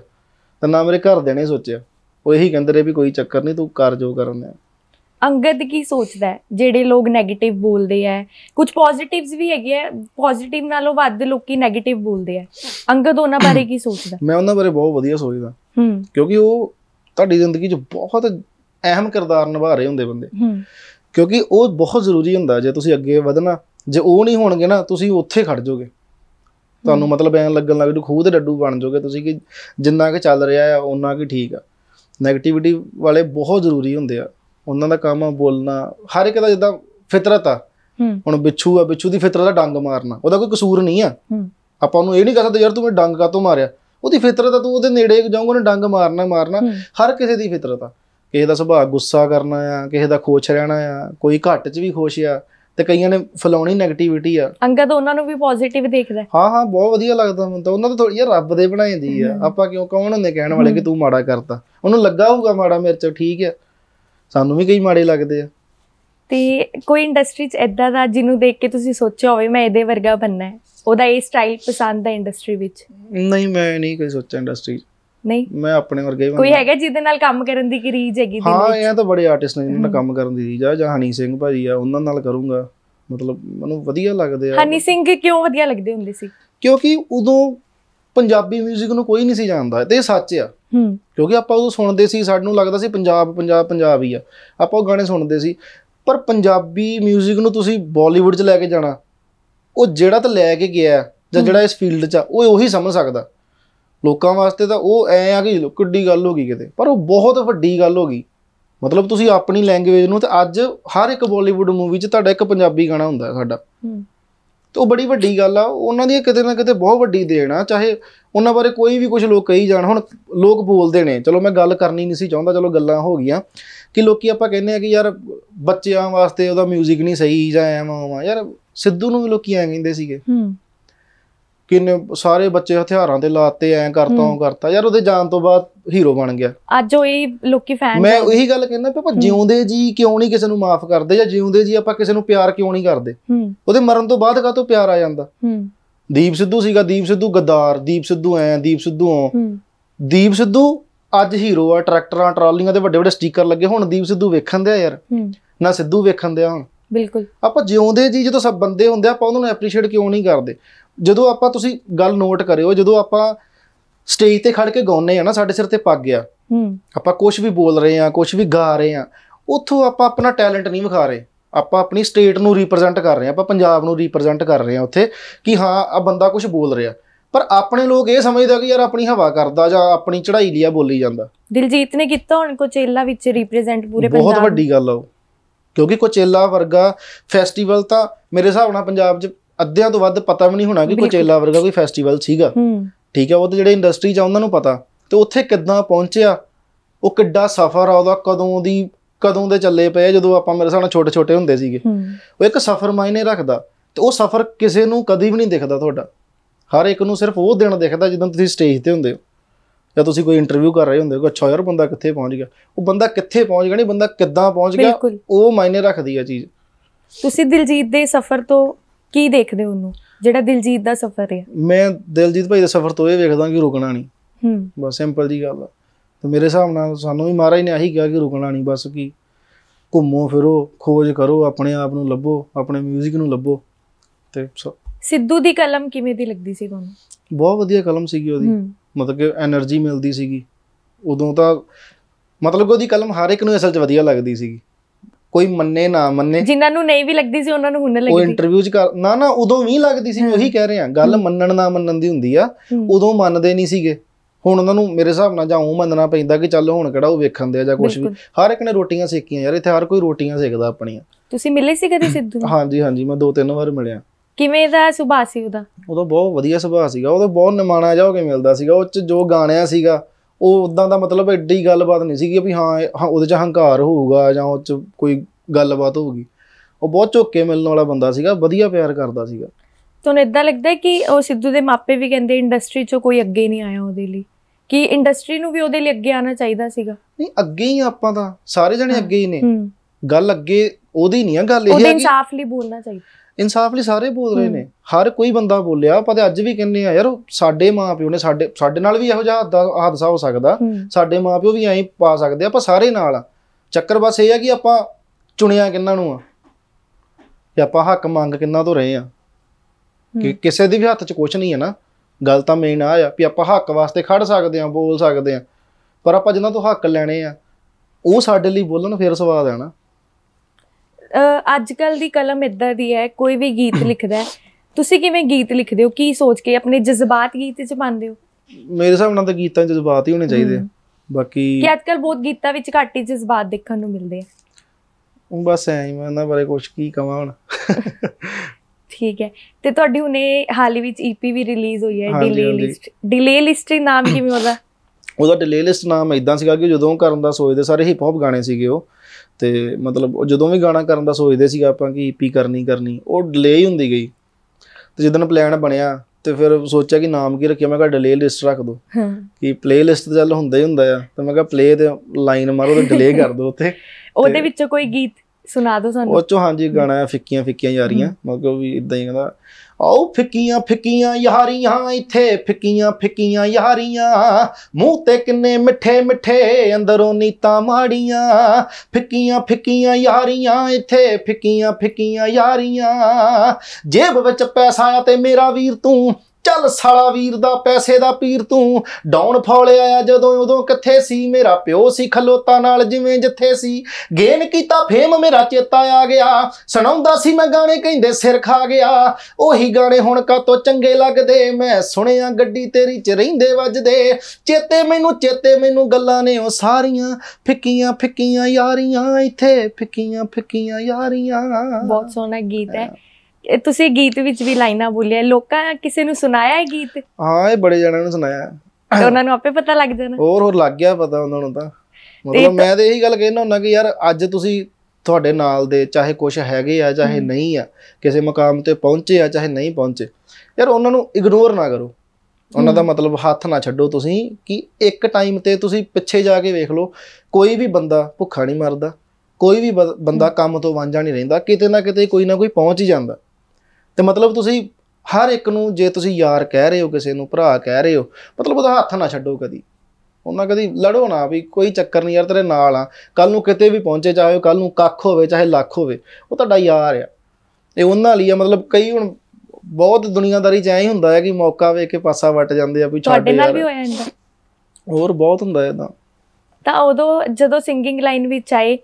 ਤੇ ਨਾ ਮੇਰੇ ਘਰ ਦੇਣੇ ਸੋਚਿਆ ਉਹ ਇਹੀ ਕਹਿੰਦੇ ਰਹੇ ਵੀ ਕੋਈ ਚੱਕਰ ਨਹੀਂ ਤੂੰ ਕਰ ਜੋ ਕਰਨਾ ਹੈ ਅੰਗਦ ਕੀ ਸੋਚਦਾ ਹੈ ਜਿਹੜੇ ਲੋਕ 네ਗੇਟਿਵ ਬੋਲਦੇ ਆ ਕੁਝ ਪੋਜ਼ਿਟਿਵਸ ਵੀ ਹੈਗੇ ਆ ਪੋਜ਼ਿਟਿਵ ਨਾਲੋਂ ਵੱਧ ਲੋਕੀ 네ਗੇਟਿਵ ਬੋਲਦੇ ਆ ਅੰਗਦ ਉਹਨਾਂ ਬਾਰੇ ਕੀ ਸੋਚਦਾ ਮੈਂ ਉਹਨਾਂ ਬਾਰੇ ਬਹੁਤ ਵਧੀਆ ਸੋਚਦਾ ਹੂੰ ਕਿਉਂਕਿ ਉਹ ਤੁਹਾਡੀ ਜ਼ਿੰਦਗੀ 'ਚ ਬਹੁਤ ਅਹਿਮ ਕਿਰਦਾਰ ਨਿਭਾ ਰਹੇ ਹੁੰਦੇ ਬੰਦੇ ਹੂੰ ਕਿਉਂਕਿ ਉਹ ਬਹੁਤ ਜ਼ਰੂਰੀ ਹੁੰਦਾ ਜੇ ਤੁਸੀਂ ਅੱਗੇ ਵਧਣਾ ਜੇ ਉਹ ਨਹੀਂ ਹੋਣਗੇ ਨਾ ਤੁਸੀਂ ਉੱਥੇ ਖੜ ਜਾਓਗੇ ਤੁਹਾਨੂੰ ਮਤਲਬ ਐਂ ਲੱਗਣ ਲੱਗ ਜੂ ਖੂਦ ਡੱਡੂ ਬਣ ਜਾਓਗੇ ਤੁਸੀਂ ਕਿ ਜਿੰਨਾ ਕਿ ਚੱਲ ਰਿਹਾ ਆ ਉਹਨਾਂ ਕੀ ਠੀਕ ਆ 네ਗੇਟਿਵਿਟੀ ਵਾਲੇ ਬਹੁਤ ਜ਼ਰੂਰੀ ਹੁੰਦੇ ਆ ਉਹਨਾਂ ਦਾ ਕੰਮ ਆ ਬੋਲਣਾ ਹਰ ਇੱਕ ਦਾ ਜਿੱਦਾਂ ਫਿਤਰਤ ਆ ਹੁਣ ਬਿੱਛੂ ਆ ਬਿੱਛੂ ਦੀ ਫਿਤਰਤ ਆ ਡੰਗ ਮਾਰਨਾ ਉਹਦਾ ਕੋਈ ਕਸੂਰ ਨਹੀਂ ਆ ਆਪਾਂ ਉਹਨੂੰ ਇਹ ਨਹੀਂ ਕਹ ਸਕਦੇ ਯਾਰ ਤੂੰ ਮੈਂ ਡੰਗ ਕਾਤੋਂ ਮਾਰਿਆ ਉਹਦੀ ਫਿਤਰਤ ਆ ਤੂੰ ਉਹਦੇ ਨੇੜੇ ਜਾਊਂਗਾ ਉਹਨੇ ਡੰਗ ਮਾਰਨਾ ਮਾਰਨਾ ਹਰ ਕਿਸੇ ਦੀ ਫਿਤਰਤ ਆ ਕਿਸੇ ਦਾ ਸੁਭਾਅ ਗੁੱਸਾ ਕਰਨਾ ਆ ਕਿਸੇ ਦਾ ਖੋਚ ਰਹਿਣਾ ਆ ਕੋਈ ਘੱਟ 'ਚ ਵੀ ਖੋਛ ਆ ਤੇ ਕਈਆਂ ਨੇ ਫਲਾਉਣੀ 네ਗੇਟਿਵਿਟੀ ਆ ਅੰਗਦ ਉਹਨਾਂ ਨੂੰ ਵੀ ਪੋਜ਼ਿਟਿਵ ਦੇਖਦਾ ਹਾਂ ਹਾਂ ਬਹੁਤ ਵਧੀਆ ਲੱਗਦਾ ਮੈਨੂੰ ਤਾਂ ਉਹਨਾਂ ਤਾਂ ਥੋੜੀ ਯਾਰ ਰੱਬ ਦੇ ਬਣਾਏ ਦੀ ਆ ਆਪਾਂ ਕਿਉਂ ਕੌਣ ਹੁੰਦੇ ਕਹਿਣ ਵਾਲੇ ਕਿ ਤੂੰ ਮਾੜਾ ਕਰਤਾ ਉਹਨੂੰ ਲੱਗਾ ਹੋਊਗਾ ਮਾੜਾ ਮੇਰੇ ਚੋਂ ਠੀਕ ਆ ਸਾਨੂੰ ਵੀ ਕਈ ਮਾੜੇ ਲੱਗਦੇ ਆ ਤੇ ਕੋਈ ਇੰਡਸਟਰੀ 'ਚ ਐਦਾਂ ਦਾ ਜਿਹਨੂੰ ਦੇਖ ਕੇ ਤੁਸੀਂ ਸੋਚਿਆ ਹੋਵੇ ਮੈਂ ਇਹਦੇ ਵਰਗਾ ਬੰਨਾ ਹੈ ਉਹਦਾ ਇਹ ਸਟਾਈਲ ਪਸੰਦ ਹੈ ਇੰਡਸਟਰੀ ਵਿੱਚ ਨਹੀਂ ਮੈਂ ਨਹੀਂ ਕੋਈ ਸੋਚਿਆ ਇੰਡਸਟਰੀ ਨਹੀਂ ਮੈਂ ਆਪਣੇ ਵਰਗਾ ਹੀ ਕੋਈ ਹੈਗਾ ਜਿਹਦੇ ਨਾਲ ਕੰਮ ਕਰਨ ਦੀ ਕਰੀਜ ਹੈਗੀ ਹਾਂ ਇਹ ਤਾਂ ਬੜੇ ਆਰਟਿਸਟ ਨੇ ਜਿਹਨਾਂ ਨਾਲ ਕੰਮ ਕਰਨ ਦੀ ਰੀਜ ਆ ਜਾਂ ਹਨੀ ਸਿੰਘ ਭਾਜੀ ਆ ਉਹਨਾਂ ਨਾਲ ਕਰੂੰਗਾ ਮਤਲਬ ਮੈਨੂੰ ਵਧੀਆ ਲੱਗਦੇ ਆ ਹਨੀ ਸਿੰਘ ਕਿਉਂ ਵਧੀਆ ਲੱਗਦੇ ਹੁੰਦੇ ਸੀ ਕਿਉਂਕਿ ਉਦੋਂ ਪੰਜਾਬੀ 뮤직 ਨੂੰ ਕੋਈ ਨਹੀਂ ਸੀ ਜਾਣਦਾ ਤੇ ਇਹ ਸੱਚ ਆ ਹੂੰ ਕਿਉਂਕਿ ਆਪਾਂ ਉਦੋਂ ਸੁਣਦੇ ਸੀ ਸਾਨੂੰ ਲੱਗਦਾ ਸੀ ਪੰਜਾਬ ਪੰਜਾਬ ਪੰਜਾਬ ਹੀ ਆ ਆਪਾਂ ਉਹ ਗਾਣੇ ਸੁਣਦੇ ਸੀ ਪਰ ਪੰਜਾਬੀ 뮤직 ਨੂੰ ਤੁਸੀਂ ਬਾਲੀਵੁੱਡ 'ਚ ਲੈ ਕੇ ਜਾਣਾ ਉਹ ਜਿਹੜਾ ਤਾਂ ਲੈ ਕੇ ਗਿਆ ਜਾਂ ਜਿਹੜਾ ਇਸ ਫੀਲਡ 'ਚ ਆ ਉਹ ਉਹੀ ਸਮਝ ਸਕਦਾ ਲੋਕਾਂ ਵਾਸਤੇ ਤਾਂ ਉਹ ਐ ਆ ਕਿ ਕਿੱਡੀ ਗੱਲ ਹੋ ਗਈ ਕਿਤੇ ਪਰ ਉਹ ਬਹੁਤ ਵੱਡੀ ਗੱਲ ਹੋ ਗਈ ਮਤਲਬ ਤੁਸੀਂ ਆਪਣੀ ਲੈਂਗੁਏਜ ਨੂੰ ਤੇ ਅੱਜ ਹਰ ਇੱਕ ਬਾਲੀਵੁੱਡ ਮੂਵੀ 'ਚ ਤੁਹਾਡਾ ਇੱਕ ਪੰਜਾਬੀ ਗਾਣਾ ਹੁੰਦਾ ਸਾਡਾ ਹੂੰ ਤੇ ਉਹ ਬੜੀ ਵੱਡੀ ਗੱਲ ਆ ਉਹਨਾਂ ਦੀ ਕਿਤੇ ਨਾ ਕਿਤੇ ਬਹੁਤ ਵੱਡੀ ਦੇਣ ਆ ਚਾਹੇ ਉਹਨਾਂ ਬਾਰੇ ਕੋਈ ਵੀ ਕੁਝ ਲੋਕ ਕਹੀ ਜਾਣ ਹੁਣ ਲੋਕ ਬੋਲਦੇ ਨੇ ਚਲੋ ਮੈਂ ਗੱਲ ਕਰਨੀ ਨਹੀਂ ਸੀ ਚਾਹੁੰਦਾ ਚਲੋ ਗੱਲਾਂ ਹੋ ਗਈਆਂ ਕਿ ਲੋਕੀ ਆਪਾਂ ਕਹਿੰਦੇ ਆ ਕਿ ਯਾਰ ਬੱਚਿਆਂ ਵਾਸਤੇ ਉਹਦਾ 뮤직 ਨਹੀਂ ਸਹੀ ਜਾਂ ਐਵੇਂ ਯਾਰ ਸਿੱਧੂ ਨੂੰ ਵੀ ਲੋਕੀ ਐਂ ਕਹਿੰਦੇ ਸੀਗੇ ਹੂੰ ਕਿੰਨੇ ਸਾਰੇ ਬੱਚੇ ਹਥਿਆਰਾਂ ਤੇ ਲਾਤੇ ਐ ਕਰਤਾ ਉਹ ਕਰਤਾ ਯਾਰ ਉਹਦੇ ਜਾਣ ਤੋਂ ਬਾਅਦ ਹੀਰੋ ਬਣ ਗਿਆ ਅੱਜ ਉਹ ਹੀ ਲੋਕੀ ਫੈਨ ਮੈਂ ਉਹੀ ਗੱਲ ਕਹਿੰਦਾ ਪਾਪਾ ਜਿਉਂਦੇ ਜੀ ਕਿਉਂ ਨਹੀਂ ਕਿਸੇ ਨੂੰ ਮਾਫ ਕਰਦੇ ਜਾਂ ਜਿਉਂਦੇ ਜੀ ਆਪਾਂ ਕਿਸੇ ਨੂੰ ਪਿਆਰ ਕਿਉਂ ਨਹੀਂ ਕਰਦੇ ਹੂੰ ਉਹਦੇ ਮਰਨ ਤੋਂ ਬਾਅਦ ਕਾਹ ਤੋਂ ਪਿਆਰ ਆ ਜਾਂਦਾ ਹੂੰ ਦੀਪ ਸਿੱਧੂ ਸੀਗਾ ਦੀਪ ਸਿੱਧੂ ਗਦਾਰ ਦੀਪ ਸਿੱਧੂ ਐ ਦੀਪ ਸਿੱਧੂ ਦੀਪ ਸਿੱਧੂ ਅੱਜ ਹੀਰੋ ਆ ਟਰੈਕਟਰਾਂ ਟਰਾਲੀਆਂ ਦੇ ਵੱਡੇ ਵੱਡੇ ਸਟicker ਲੱਗੇ ਹੁਣ ਦੀਪ ਸਿੱਧੂ ਵੇਖਣ ਦੇ ਆ ਯਾਰ ਨਾ ਸਿੱਧੂ ਵੇਖਣ ਦੇ ਆ ਹੁਣ ਬਿਲਕੁਲ ਆਪਾਂ ਜਿਉਂਦੇ ਜੀ ਜਦੋਂ ਸਭ ਬੰਦੇ ਹੁੰਦੇ ਆਪਾਂ ਉਹਨਾਂ ਨੂੰ ਐਪਰੀਸ਼ੀਏਟ ਕਿਉਂ ਨਹੀਂ ਕਰਦੇ ਜਦੋਂ ਆਪਾਂ ਤੁਸੀਂ ਗੱਲ ਨੋਟ ਕਰਿਓ ਜਦੋਂ ਆਪਾਂ ਸਟੇਜ ਤੇ ਖੜ ਕੇ ਗਾਉਨੇ ਆ ਨਾ ਸਾਡੇ ਸਿਰ ਤੇ ਪੱਗ ਗਿਆ ਆਪਾਂ ਕੁਝ ਵੀ ਬੋਲ ਰਹੇ ਆ ਕੁਝ ਵੀ ਗਾ ਰਹੇ ਆ ਉੱਥੋਂ ਆਪਾਂ ਆਪਣਾ ਟੈਲੈਂਟ ਨਹੀਂ ਵਿਖਾ ਰਹੇ ਆਪਾਂ ਆਪਣੀ ਸਟੇਟ ਨੂੰ ਰਿਪਰੈਜ਼ੈਂਟ ਕਰ ਰਹੇ ਆ ਆਪਾਂ ਪੰਜਾਬ ਨੂੰ ਰਿਪਰੈਜ਼ੈਂਟ ਕਰ ਰਹੇ ਆ ਉੱਥੇ ਕਿ ਹਾਂ ਆ ਬੰਦਾ ਕੁਝ ਬੋਲ ਰਿਹਾ ਪਰ ਆਪਣੇ ਲੋਕ ਇਹ ਸਮਝਦਾ ਕਿ ਯਾਰ ਆਪਣੀ ਹਵਾ ਕਰਦਾ ਜਾਂ ਆਪਣੀ ਚੜ੍ਹਾਈ ਲਈ ਆ ਬੋਲੀ ਜਾਂਦਾ ਦਿਲਜੀਤ ਨੇ ਕੀਤਾ ਹੁਣ ਕੋਚੇਲਾ ਵਿੱਚ ਰਿਪਰੈਜ਼ੈਂਟ ਪੂਰੇ ਪੰਜਾਬ ਬਹੁਤ ਵੱਡੀ ਗੱਲ ਆ ਉਹ ਕਿਉਂਕਿ ਕੋਚੇਲਾ ਵਰਗਾ ਫੈਸਟੀਵਲ ਤਾਂ ਮੇਰੇ ਹਿਸਾਬ ਨਾਲ ਪੰਜਾਬ 'ਚ ਅੱਧਿਆਂ ਤੋਂ ਵੱਧ ਪਤਾ ਵੀ ਨਹੀਂ ਹੋਣਾ ਕਿ ਕੋਚੇਲਾ ਵਰਗਾ ਕੋਈ ਫੈਸਟੀਵਲ ਸੀਗਾ ਠੀਕ ਆ ਉਹ ਤਾਂ ਜਿਹੜੇ ਇੰਡਸਟਰੀ 'ਚ ਆ ਉਹਨਾਂ ਨੂੰ ਪਤਾ ਤੇ ਉੱਥੇ ਕਿੱਦਾਂ ਪਹੁੰਚਿਆ ਉਹ ਕਿੱਡਾ ਸਫ਼ਰ ਆ ਉਹਦਾ ਕਦੋਂ ਦੀ ਕਦੋਂ ਦੇ ਚੱਲੇ ਪਏ ਜਦੋਂ ਆਪਾਂ ਮੇਰੇ ਸਾਹਮਣੇ ਛੋਟੇ ਛੋਟੇ ਹੁੰਦੇ ਸੀਗੇ ਉਹ ਇੱਕ ਸਫਰ ਮਾਇਨੇ ਰੱਖਦਾ ਤੇ ਉਹ ਸਫਰ ਕਿਸੇ ਨੂੰ ਕਦੀ ਵੀ ਨਹੀਂ ਦਿਖਦਾ ਤੁਹਾਡਾ ਹਰ ਇੱਕ ਨੂੰ ਸਿਰਫ ਉਹ ਦਿਨ ਦਿਖਦਾ ਜਦੋਂ ਤੁਸੀਂ ਸਟੇਜ ਤੇ ਹੁੰਦੇ ਹੋ ਜਾਂ ਤੁਸੀਂ ਕੋਈ ਇੰਟਰਵਿਊ ਕਰ ਰਹੇ ਹੁੰਦੇ ਹੋ ਅੱਛਾ ਯਾਰ ਬੰਦਾ ਕਿੱਥੇ ਪਹੁੰਚ ਗਿਆ ਉਹ ਬੰਦਾ ਕਿੱਥੇ ਪਹੁੰਚ ਗਿਆ ਨਹੀਂ ਬੰਦਾ ਕਿੱਦਾਂ ਪਹੁੰਚ ਗਿਆ ਉਹ ਮਾਇਨੇ ਰੱਖਦੀ ਆ ਚੀਜ਼ ਤੁਸੀਂ ਦਿਲਜੀਤ ਦੇ ਸਫ਼ਰ ਤੋਂ ਕੀ ਦੇਖਦੇ ਹੋ ਉਹਨੂੰ ਜਿਹੜਾ ਦਿਲਜੀਤ ਦਾ ਸਫ਼ਰ ਹੈ ਮੈਂ ਦਿਲਜੀਤ ਭਾਈ ਦਾ ਸਫ਼ਰ ਤੋਂ ਇਹ ਵੇਖਦਾ ਕਿ ਰੁਕਣਾ ਨਹੀਂ ਹੂੰ ਬਸ ਸਿੰਪਲ ਜੀ ਗੱਲ ਆ ਤੇ ਮੇਰੇ ਹਿਸਾਬ ਨਾਲ ਸਾਨੂੰ ਵੀ ਮਹਾਰਾਜ ਨੇ ਆਹੀ ਕਿਹਾ ਕਿ ਰੁਕਣਾ ਨਹੀਂ ਬਸ ਕੀ ਘੁੰਮੋ ਫਿਰੋ ਖੋਜ ਕਰੋ ਆਪਣੇ ਆਪ ਨੂੰ ਲੱਭੋ ਆਪਣੇ 뮤직 ਨੂੰ ਲੱਭੋ ਤੇ ਸਿੱਧੂ ਦੀ ਕਲਮ ਕਿਵੇਂ ਦੀ ਲੱਗਦੀ ਸੀ ਤੁਹਾਨੂੰ ਬਹੁਤ ਵਧੀਆ ਕਲਮ ਸੀਗੀ ਉਹਦੀ ਮਤਲਬ ਕਿ એનર્ਜੀ ਮਿਲਦੀ ਸੀਗੀ ਉਦੋਂ ਤਾਂ ਮਤਲਬ ਕਿ ਉਹਦੀ ਕਲਮ ਹਰ ਇੱਕ ਨੂੰ ਅਸਲ 'ਚ ਵਧੀਆ ਲੱਗਦੀ ਸੀਗੀ ਕੋਈ ਮੰਨੇ ਨਾ ਮੰਨੇ ਜਿਨ੍ਹਾਂ ਨੂੰ ਨਹੀਂ ਵੀ ਲੱਗਦੀ ਸੀ ਉਹਨਾਂ ਨੂੰ ਹੁਣ ਲੱਗਦੀ ਉਹ ਇੰਟਰਵਿਊ 'ਚ ਨਾ ਨਾ ਉਦੋਂ ਵੀ ਲੱਗਦੀ ਸੀ ਉਹੀ ਕਹਿ ਰਹੇ ਆ ਗੱਲ ਮੰਨਣ ਨਾ ਮੰਨਣ ਦੀ ਹੁੰਦੀ ਆ ਉਦੋਂ ਮੰਨਦੇ ਨਹੀਂ ਸੀਗੇ ਹੁਣ ਉਹਨਾਂ ਨੂੰ ਮੇਰੇ ਹਿਸਾਬ ਨਾਲ ਜਾਂ ਉਹ ਮੰਨਣਾ ਪੈਂਦਾ ਕਿ ਚੱਲ ਹੁਣ ਕਿਹੜਾ ਉਹ ਵੇਖਣ ਦੇ ਆ ਜਾਂ ਕੁਝ ਵੀ ਹਰ ਇੱਕ ਨੇ ਰੋਟੀਆਂ ਸੇਕੀਆਂ ਯਾਰ ਇੱਥੇ ਹਰ ਕੋਈ ਰੋਟੀਆਂ ਸੇਕਦਾ ਆਪਣੀਆਂ ਤੁਸੀਂ ਮਿਲੇ ਸੀ ਕਦੀ ਸਿੱਧੂ ਹਾਂਜੀ ਹਾਂਜੀ ਮੈਂ ਦੋ ਤਿੰਨ ਵਾਰ ਮਿਲਿਆ ਕਿਵੇਂ ਦਾ ਸੁਭਾਅ ਸੀ ਉਹਦਾ ਉਹਦਾ ਬਹੁਤ ਵਧੀਆ ਸੁਭਾਅ ਸੀਗਾ ਉਹਦਾ ਬਹੁਤ ਨਿਮਾਣਾ ਜਾ ਹੋ ਕੇ ਮਿਲਦਾ ਸੀਗਾ ਉਹ ਚ ਜੋ ਗਾਣਿਆ ਸੀਗਾ ਉਹ ਉਦਾਂ ਦਾ ਮਤਲਬ ਐਡੀ ਗੱਲਬਾਤ ਨਹੀਂ ਸੀਗੀ ਵੀ ਹਾਂ ਉਹਦੇ ਚ ਹੰਕਾਰ ਹੋਊਗਾ ਜਾਂ ਉਹ ਚ ਕੋਈ ਗੱਲਬਾਤ ਹੋਊਗੀ ਉਹ ਬਹੁਤ ਝੁੱਕ ਕੇ ਮਿਲਣ ਵਾਲਾ ਬੰਦਾ ਸੀਗਾ ਵਧੀਆ ਪਿਆਰ ਕਰਦਾ ਸੀਗਾ ਤੁਹਾਨੂੰ ਇਦਾਂ ਲੱਗਦਾ ਕਿ ਉਹ ਸਿੱਧੂ ਦੇ ਮਾਪੇ ਵੀ ਕਹਿੰਦੇ ਇੰਡਸਟਰੀ 'ਚ ਕੋਈ ਅੱਗੇ ਨਹੀਂ ਆਇਆ ਉਹਦੇ ਲਈ ਕਿ ਇੰਡਸਟਰੀ ਨੂੰ ਵੀ ਉਹਦੇ ਲਈ ਅੱਗੇ ਆਣਾ ਚਾਹੀਦਾ ਸੀਗਾ ਨਹੀਂ ਅੱਗੇ ਹੀ ਆਪਾਂ ਤਾਂ ਸਾਰੇ ਜਣੇ ਅੱਗੇ ਹੀ ਨੇ ਗੱਲ ਅੱਗੇ ਉਹਦੀ ਨਹੀਂ ਆ ਗੱਲ ਇਹ ਹੈ ਕਿ ਇਨਸਾਫ ਲਈ ਬੋਲਣਾ ਚਾਹੀਦਾ ਇਨਸਾਫ ਲਈ ਸਾਰੇ ਬੋਲ ਰਹੇ ਨੇ ਹਰ ਕੋਈ ਬੰਦਾ ਬੋਲਿਆ ਆਪਾਂ ਤੇ ਅੱਜ ਵੀ ਕਹਿੰਨੇ ਆ ਯਾਰ ਸਾਡੇ ਮਾਪਿਓ ਨੇ ਸਾਡੇ ਸਾਡੇ ਨਾਲ ਵੀ ਇਹੋ ਜਿਹਾ ਹਾਦਸਾ ਹੋ ਸਕਦਾ ਸਾਡੇ ਮਾਪਿਓ ਵੀ ਐਂ ਪਾ ਸਕਦੇ ਆਪਾਂ ਸਾਰੇ ਨਾਲ ਚੱਕਰ ਬਸ ਇਹ ਆ ਕਿ ਆਪਾਂ ਚੁਣਿਆ ਕਿੰਨਾਂ ਨੂੰ ਆ ਤੇ ਆਪਾਂ ਹੱਕ ਮੰਗ ਕਿੰਨਾਂ ਤੋਂ ਰਹੇ ਆ ਕਿ ਕਿਸੇ ਦੇ ਵੀ ਹੱਥ 'ਚ ਕੁਝ ਨਹੀਂ ਹੈ ਨਾ ਗੱਲ ਤਾਂ ਮੇਨ ਆ ਆ ਵੀ ਆਪਾਂ ਹੱਕ ਵਾਸਤੇ ਖੜ ਸਕਦੇ ਆ ਬੋਲ ਸਕਦੇ ਆ ਪਰ ਆਪਾਂ ਜਿੰਨਾ ਤੋਂ ਹੱਕ ਲੈਣੇ ਆ ਉਹ ਸਾਡੇ ਲਈ ਬੋਲਣ ਫੇਰ ਸਵਾਦ ਆ ਨਾ ਅੱਜ ਕੱਲ ਦੀ ਕਲਮ ਇਦਾਂ ਦੀ ਹੈ ਕੋਈ ਵੀ ਗੀਤ ਲਿਖਦਾ ਤੁਸੀਂ ਕਿਵੇਂ ਗੀਤ ਲਿਖਦੇ ਹੋ ਕੀ ਸੋਚ ਕੇ ਆਪਣੇ ਜਜ਼ਬਾਤ ਗੀਤ 'ਚ ਪਾਉਂਦੇ ਹੋ ਮੇਰੇ ਹਿਸਾਬ ਨਾਲ ਤਾਂ ਗੀਤਾਂ 'ਚ ਜਜ਼ਬਾਤ ਹੀ ਹੋਣੇ ਚਾਹੀਦੇ ਬਾਕੀ ਕਿ ਅੱਜ ਕੱਲ ਬਹੁਤ ਗੀਤਾਂ ਵਿੱਚ ਘੱਟ ਹੀ ਜਜ਼ਬਾਤ ਦੇਖਣ ਨੂੰ ਮਿਲਦੇ ਆ ਬਸ ਐਂ ਮੈਂ ਉਹਨਾਂ ਬਾਰੇ ਕੁਝ ਕੀ ਕਹਾਂ ਹੁਣ ਠੀਕ ਹੈ ਤੇ ਤੁਹਾਡੀ ਹੁਣੇ ਹਾਲ ਵਿੱਚ ਈਪੀ e ਵੀ ਰਿਲੀਜ਼ ਹੋਈ ਹੈ ਡਿਲੇ ਲਿਸਟ ਡਿਲੇ ਲਿਸਟ ਨਾਮ ਕੀ ਉਹਦਾ ਉਹਦਾ ਡਿਲੇ ਲਿਸਟ ਨਾਮ ਇਦਾਂ ਸੀਗਾ ਕਿ ਜਦੋਂ ਕਰਨ ਦਾ ਸੋਚਦੇ ਸਾਰੇ ਹਿਪ ਹੌਪ ਗਾਣੇ ਸੀਗੇ ਉਹ ਤੇ ਮਤਲਬ ਜਦੋਂ ਵੀ ਗਾਣਾ ਕਰਨ ਦਾ ਸੋਚਦੇ ਸੀਗਾ ਆਪਾਂ ਕਿ ਈਪੀ e ਕਰਨੀ ਕਰਨੀ ਉਹ ਡਿਲੇ ਹੀ ਹੁੰਦੀ ਗਈ ਤੇ ਜਦੋਂ ਪਲਾਨ ਬਣਿਆ ਤੇ ਫਿਰ ਸੋਚਿਆ ਕਿ ਨਾਮ ਕੀ ਰੱਖਿਆ ਮੈਂ ਕਿਹਾ ਡਿਲੇ ਲਿਸਟ ਰੱਖ ਦੋ ਕਿ ਪਲੇ ਲਿਸਟ ਚੱਲ ਹੁੰਦਾ ਹੀ ਹੁੰਦਾ ਆ ਤੇ ਮੈਂ ਕਿਹਾ ਪਲੇ ਤੇ ਲਾਈਨ ਮਾਰੋ ਤੇ ਡਿਲੇ ਕਰ ਦੋ ਉੱਥੇ ਉਹਦੇ ਵਿੱਚ ਕੋਈ ਗੀਤ ਸੁਣਾ ਦੋ ਸਾਨੂੰ ਉਹ ਚੋਂ ਹਾਂਜੀ ਗਾਣਾ ਫਿੱਕੀਆਂ ਫਿੱਕੀਆਂ ਯਾਰੀਆਂ ਮਤਲਬ ਵੀ ਇਦਾਂ ਹੀ ਕਹਿੰਦਾ ਆਓ ਫਿੱਕੀਆਂ ਫਿੱਕੀਆਂ ਯਾਰੀਆਂ ਇੱਥੇ ਫਿੱਕੀਆਂ ਫਿੱਕੀਆਂ ਯਾਰੀਆਂ ਮੂੰਹ ਤੇ ਕਿੰਨੇ ਮਿੱਠੇ ਮਿੱਠੇ ਅੰਦਰੋਂ ਨੀਤਾਂ ਮਾੜੀਆਂ ਫਿੱਕੀਆਂ ਫਿੱਕੀਆਂ ਯਾਰੀਆਂ ਇੱਥੇ ਫਿੱਕੀਆਂ ਫਿੱਕੀਆਂ ਯਾਰੀਆਂ ਜੇਬ ਵਿੱਚ ਪੈਸਾ ਆ ਤੇ ਮੇਰਾ ਵੀਰ ਤੂੰ ਚੱਲ ਸਾਲਾ ਵੀਰ ਦਾ ਪੈਸੇ ਦਾ ਪੀਰ ਤੂੰ ਫਾਲ ਆਇਆ ਜਦੋਂ ਉਦੋਂ ਕਿੱਥੇ ਸੀ ਮੇਰਾ ਪਿਓ ਸੀ ਖਲੋਤਾ ਨਾਲ ਜਿਵੇਂ ਜਿੱਥੇ ਸੀ ਗੇਨ ਕੀਤਾ ਫੇਮ ਮੇਰਾ ਚੇਤਾ ਆ ਗਿਆ ਸੁਣਾਉਂਦਾ ਸੀ ਮੈਂ ਗਾਣੇ ਕਹਿੰਦੇ ਸਿਰ ਖਾ ਗਿਆ ਉਹੀ ਗਾਣੇ ਹੁਣ ਕਾ ਤੋਂ ਚੰਗੇ ਲੱਗਦੇ ਮੈਂ ਸੁਣਿਆ ਗੱਡੀ ਤੇਰੀ ਚ ਰਹਿੰਦੇ ਵੱਜਦੇ ਚੇਤੇ ਮੈਨੂੰ ਚੇਤੇ ਮੈਨੂੰ ਗੱਲਾਂ ਨੇ ਉਹ ਸਾਰੀਆਂ ਫਿੱਕੀਆਂ ਫਿੱਕੀਆਂ ਯਾਰੀਆਂ ਇੱਥੇ ਫਿੱਕੀਆਂ ਫਿੱਕੀਆਂ ਯਾਰੀਆਂ ਬਹੁਤ ਸੋਹਣਾ ਗੀਤ ਹੈ ਤੁਸੀਂ ਗੀਤ ਵਿੱਚ ਵੀ ਲਾਈਨਾਂ ਬੋਲੀਆਂ ਲੋਕਾਂ ਕਿਸੇ ਨੂੰ ਸੁਣਾਇਆ ਹੈ ਗੀਤ ਹਾਂ ਇਹ ਬੜੇ ਜਣਾਂ ਨੂੰ ਸੁਣਾਇਆ ਤੇ ਉਹਨਾਂ ਨੂੰ ਆਪੇ ਪਤਾ ਲੱਗ ਜਾਣਾ ਹੋਰ ਹੋਰ ਲੱਗ ਗਿਆ ਪਤਾ ਉਹਨਾਂ ਨੂੰ ਤਾਂ ਮਤਲਬ ਮੈਂ ਤੇ ਇਹੀ ਗੱਲ ਕਹਿਣਾ ਹੁੰਦਾ ਕਿ ਯਾਰ ਅੱਜ ਤੁਸੀਂ ਤੁਹਾਡੇ ਨਾਲ ਦੇ ਚਾਹੇ ਕੁਝ ਹੈਗੇ ਆ ਚਾਹੇ ਨਹੀਂ ਆ ਕਿਸੇ ਮਕਾਮ ਤੇ ਪਹੁੰਚੇ ਆ ਚਾਹੇ ਨਹੀਂ ਪਹੁੰਚੇ ਯਾਰ ਉਹਨਾਂ ਨੂੰ ਇਗਨੋਰ ਨਾ ਕਰੋ ਉਹਨਾਂ ਦਾ ਮਤਲਬ ਹੱਥ ਨਾ ਛੱਡੋ ਤੁਸੀਂ ਕਿ ਇੱਕ ਟਾਈਮ ਤੇ ਤੁਸੀਂ ਪਿੱਛੇ ਜਾ ਕੇ ਵੇਖ ਲਓ ਕੋਈ ਵੀ ਬੰਦਾ ਭੁੱਖਾ ਨਹੀਂ ਮਰਦਾ ਕੋਈ ਵੀ ਬੰਦਾ ਕੰਮ ਤੋਂ ਵਾਂਝਾ ਨਹੀਂ ਰਹਿੰਦਾ ਕਿਤੇ ਨਾ ਕਿਤੇ ਕੋਈ ਨਾ ਕੋਈ ਪਹੁੰਚ ਹੀ ਜਾਂਦਾ ਤੇ ਮਤਲਬ ਤੁਸੀਂ ਹਰ ਇੱਕ ਨੂੰ ਜੇ ਤੁਸੀਂ ਯਾਰ ਕਹਿ ਰਹੇ ਹੋ ਕਿਸੇ ਨੂੰ ਭਰਾ ਕਹਿ ਰਹੇ ਹੋ ਮਤਲਬ ਉਹਦਾ ਹੱਥ ਨਾ ਛੱਡੋ ਕਦੀ ਉਹਨਾਂ ਕਦੀ ਲੜੋ ਨਾ ਵੀ ਕੋਈ ਚੱਕਰ ਨਹੀਂ ਯਾਰ ਤੇਰੇ ਨਾਲ ਆ ਕੱਲ ਨੂੰ ਕਿਤੇ ਵੀ ਪਹੁੰਚੇ ਚਾਹੇ ਕੱਲ ਨੂੰ ਕੱਖ ਹੋਵੇ ਚਾਹੇ ਲੱਖ ਹੋਵੇ ਉਹ ਤੁਹਾਡਾ ਯਾਰ ਆ ਤੇ ਉਹਨਾਂ ਲਈ ਆ ਮਤਲਬ ਕਈ ਹੁਣ ਬਹੁਤ ਦੁਨੀਆਦਾਰੀ ਚ ਐ ਹੀ ਹੁੰਦਾ ਹੈ ਕਿ ਮੌਕਾ ਵੇਖ ਕੇ ਪਾਸਾ ਵੱਟ ਜਾਂਦੇ ਆ ਵੀ ਛੱਡ ਯਾਰ ਤੁਹਾਡੇ ਨਾਲ ਵੀ ਹੋਇਆ ਜਾਂਦਾ ਹੋਰ ਬਹੁਤ ਹੁੰਦਾ ਹੈ ਇਦਾਂ ਤਾਂ ਉਦੋਂ ਜਦੋਂ ਸਿੰਗਿੰਗ ਲਾਈਨ ਵਿੱਚ ਆਏ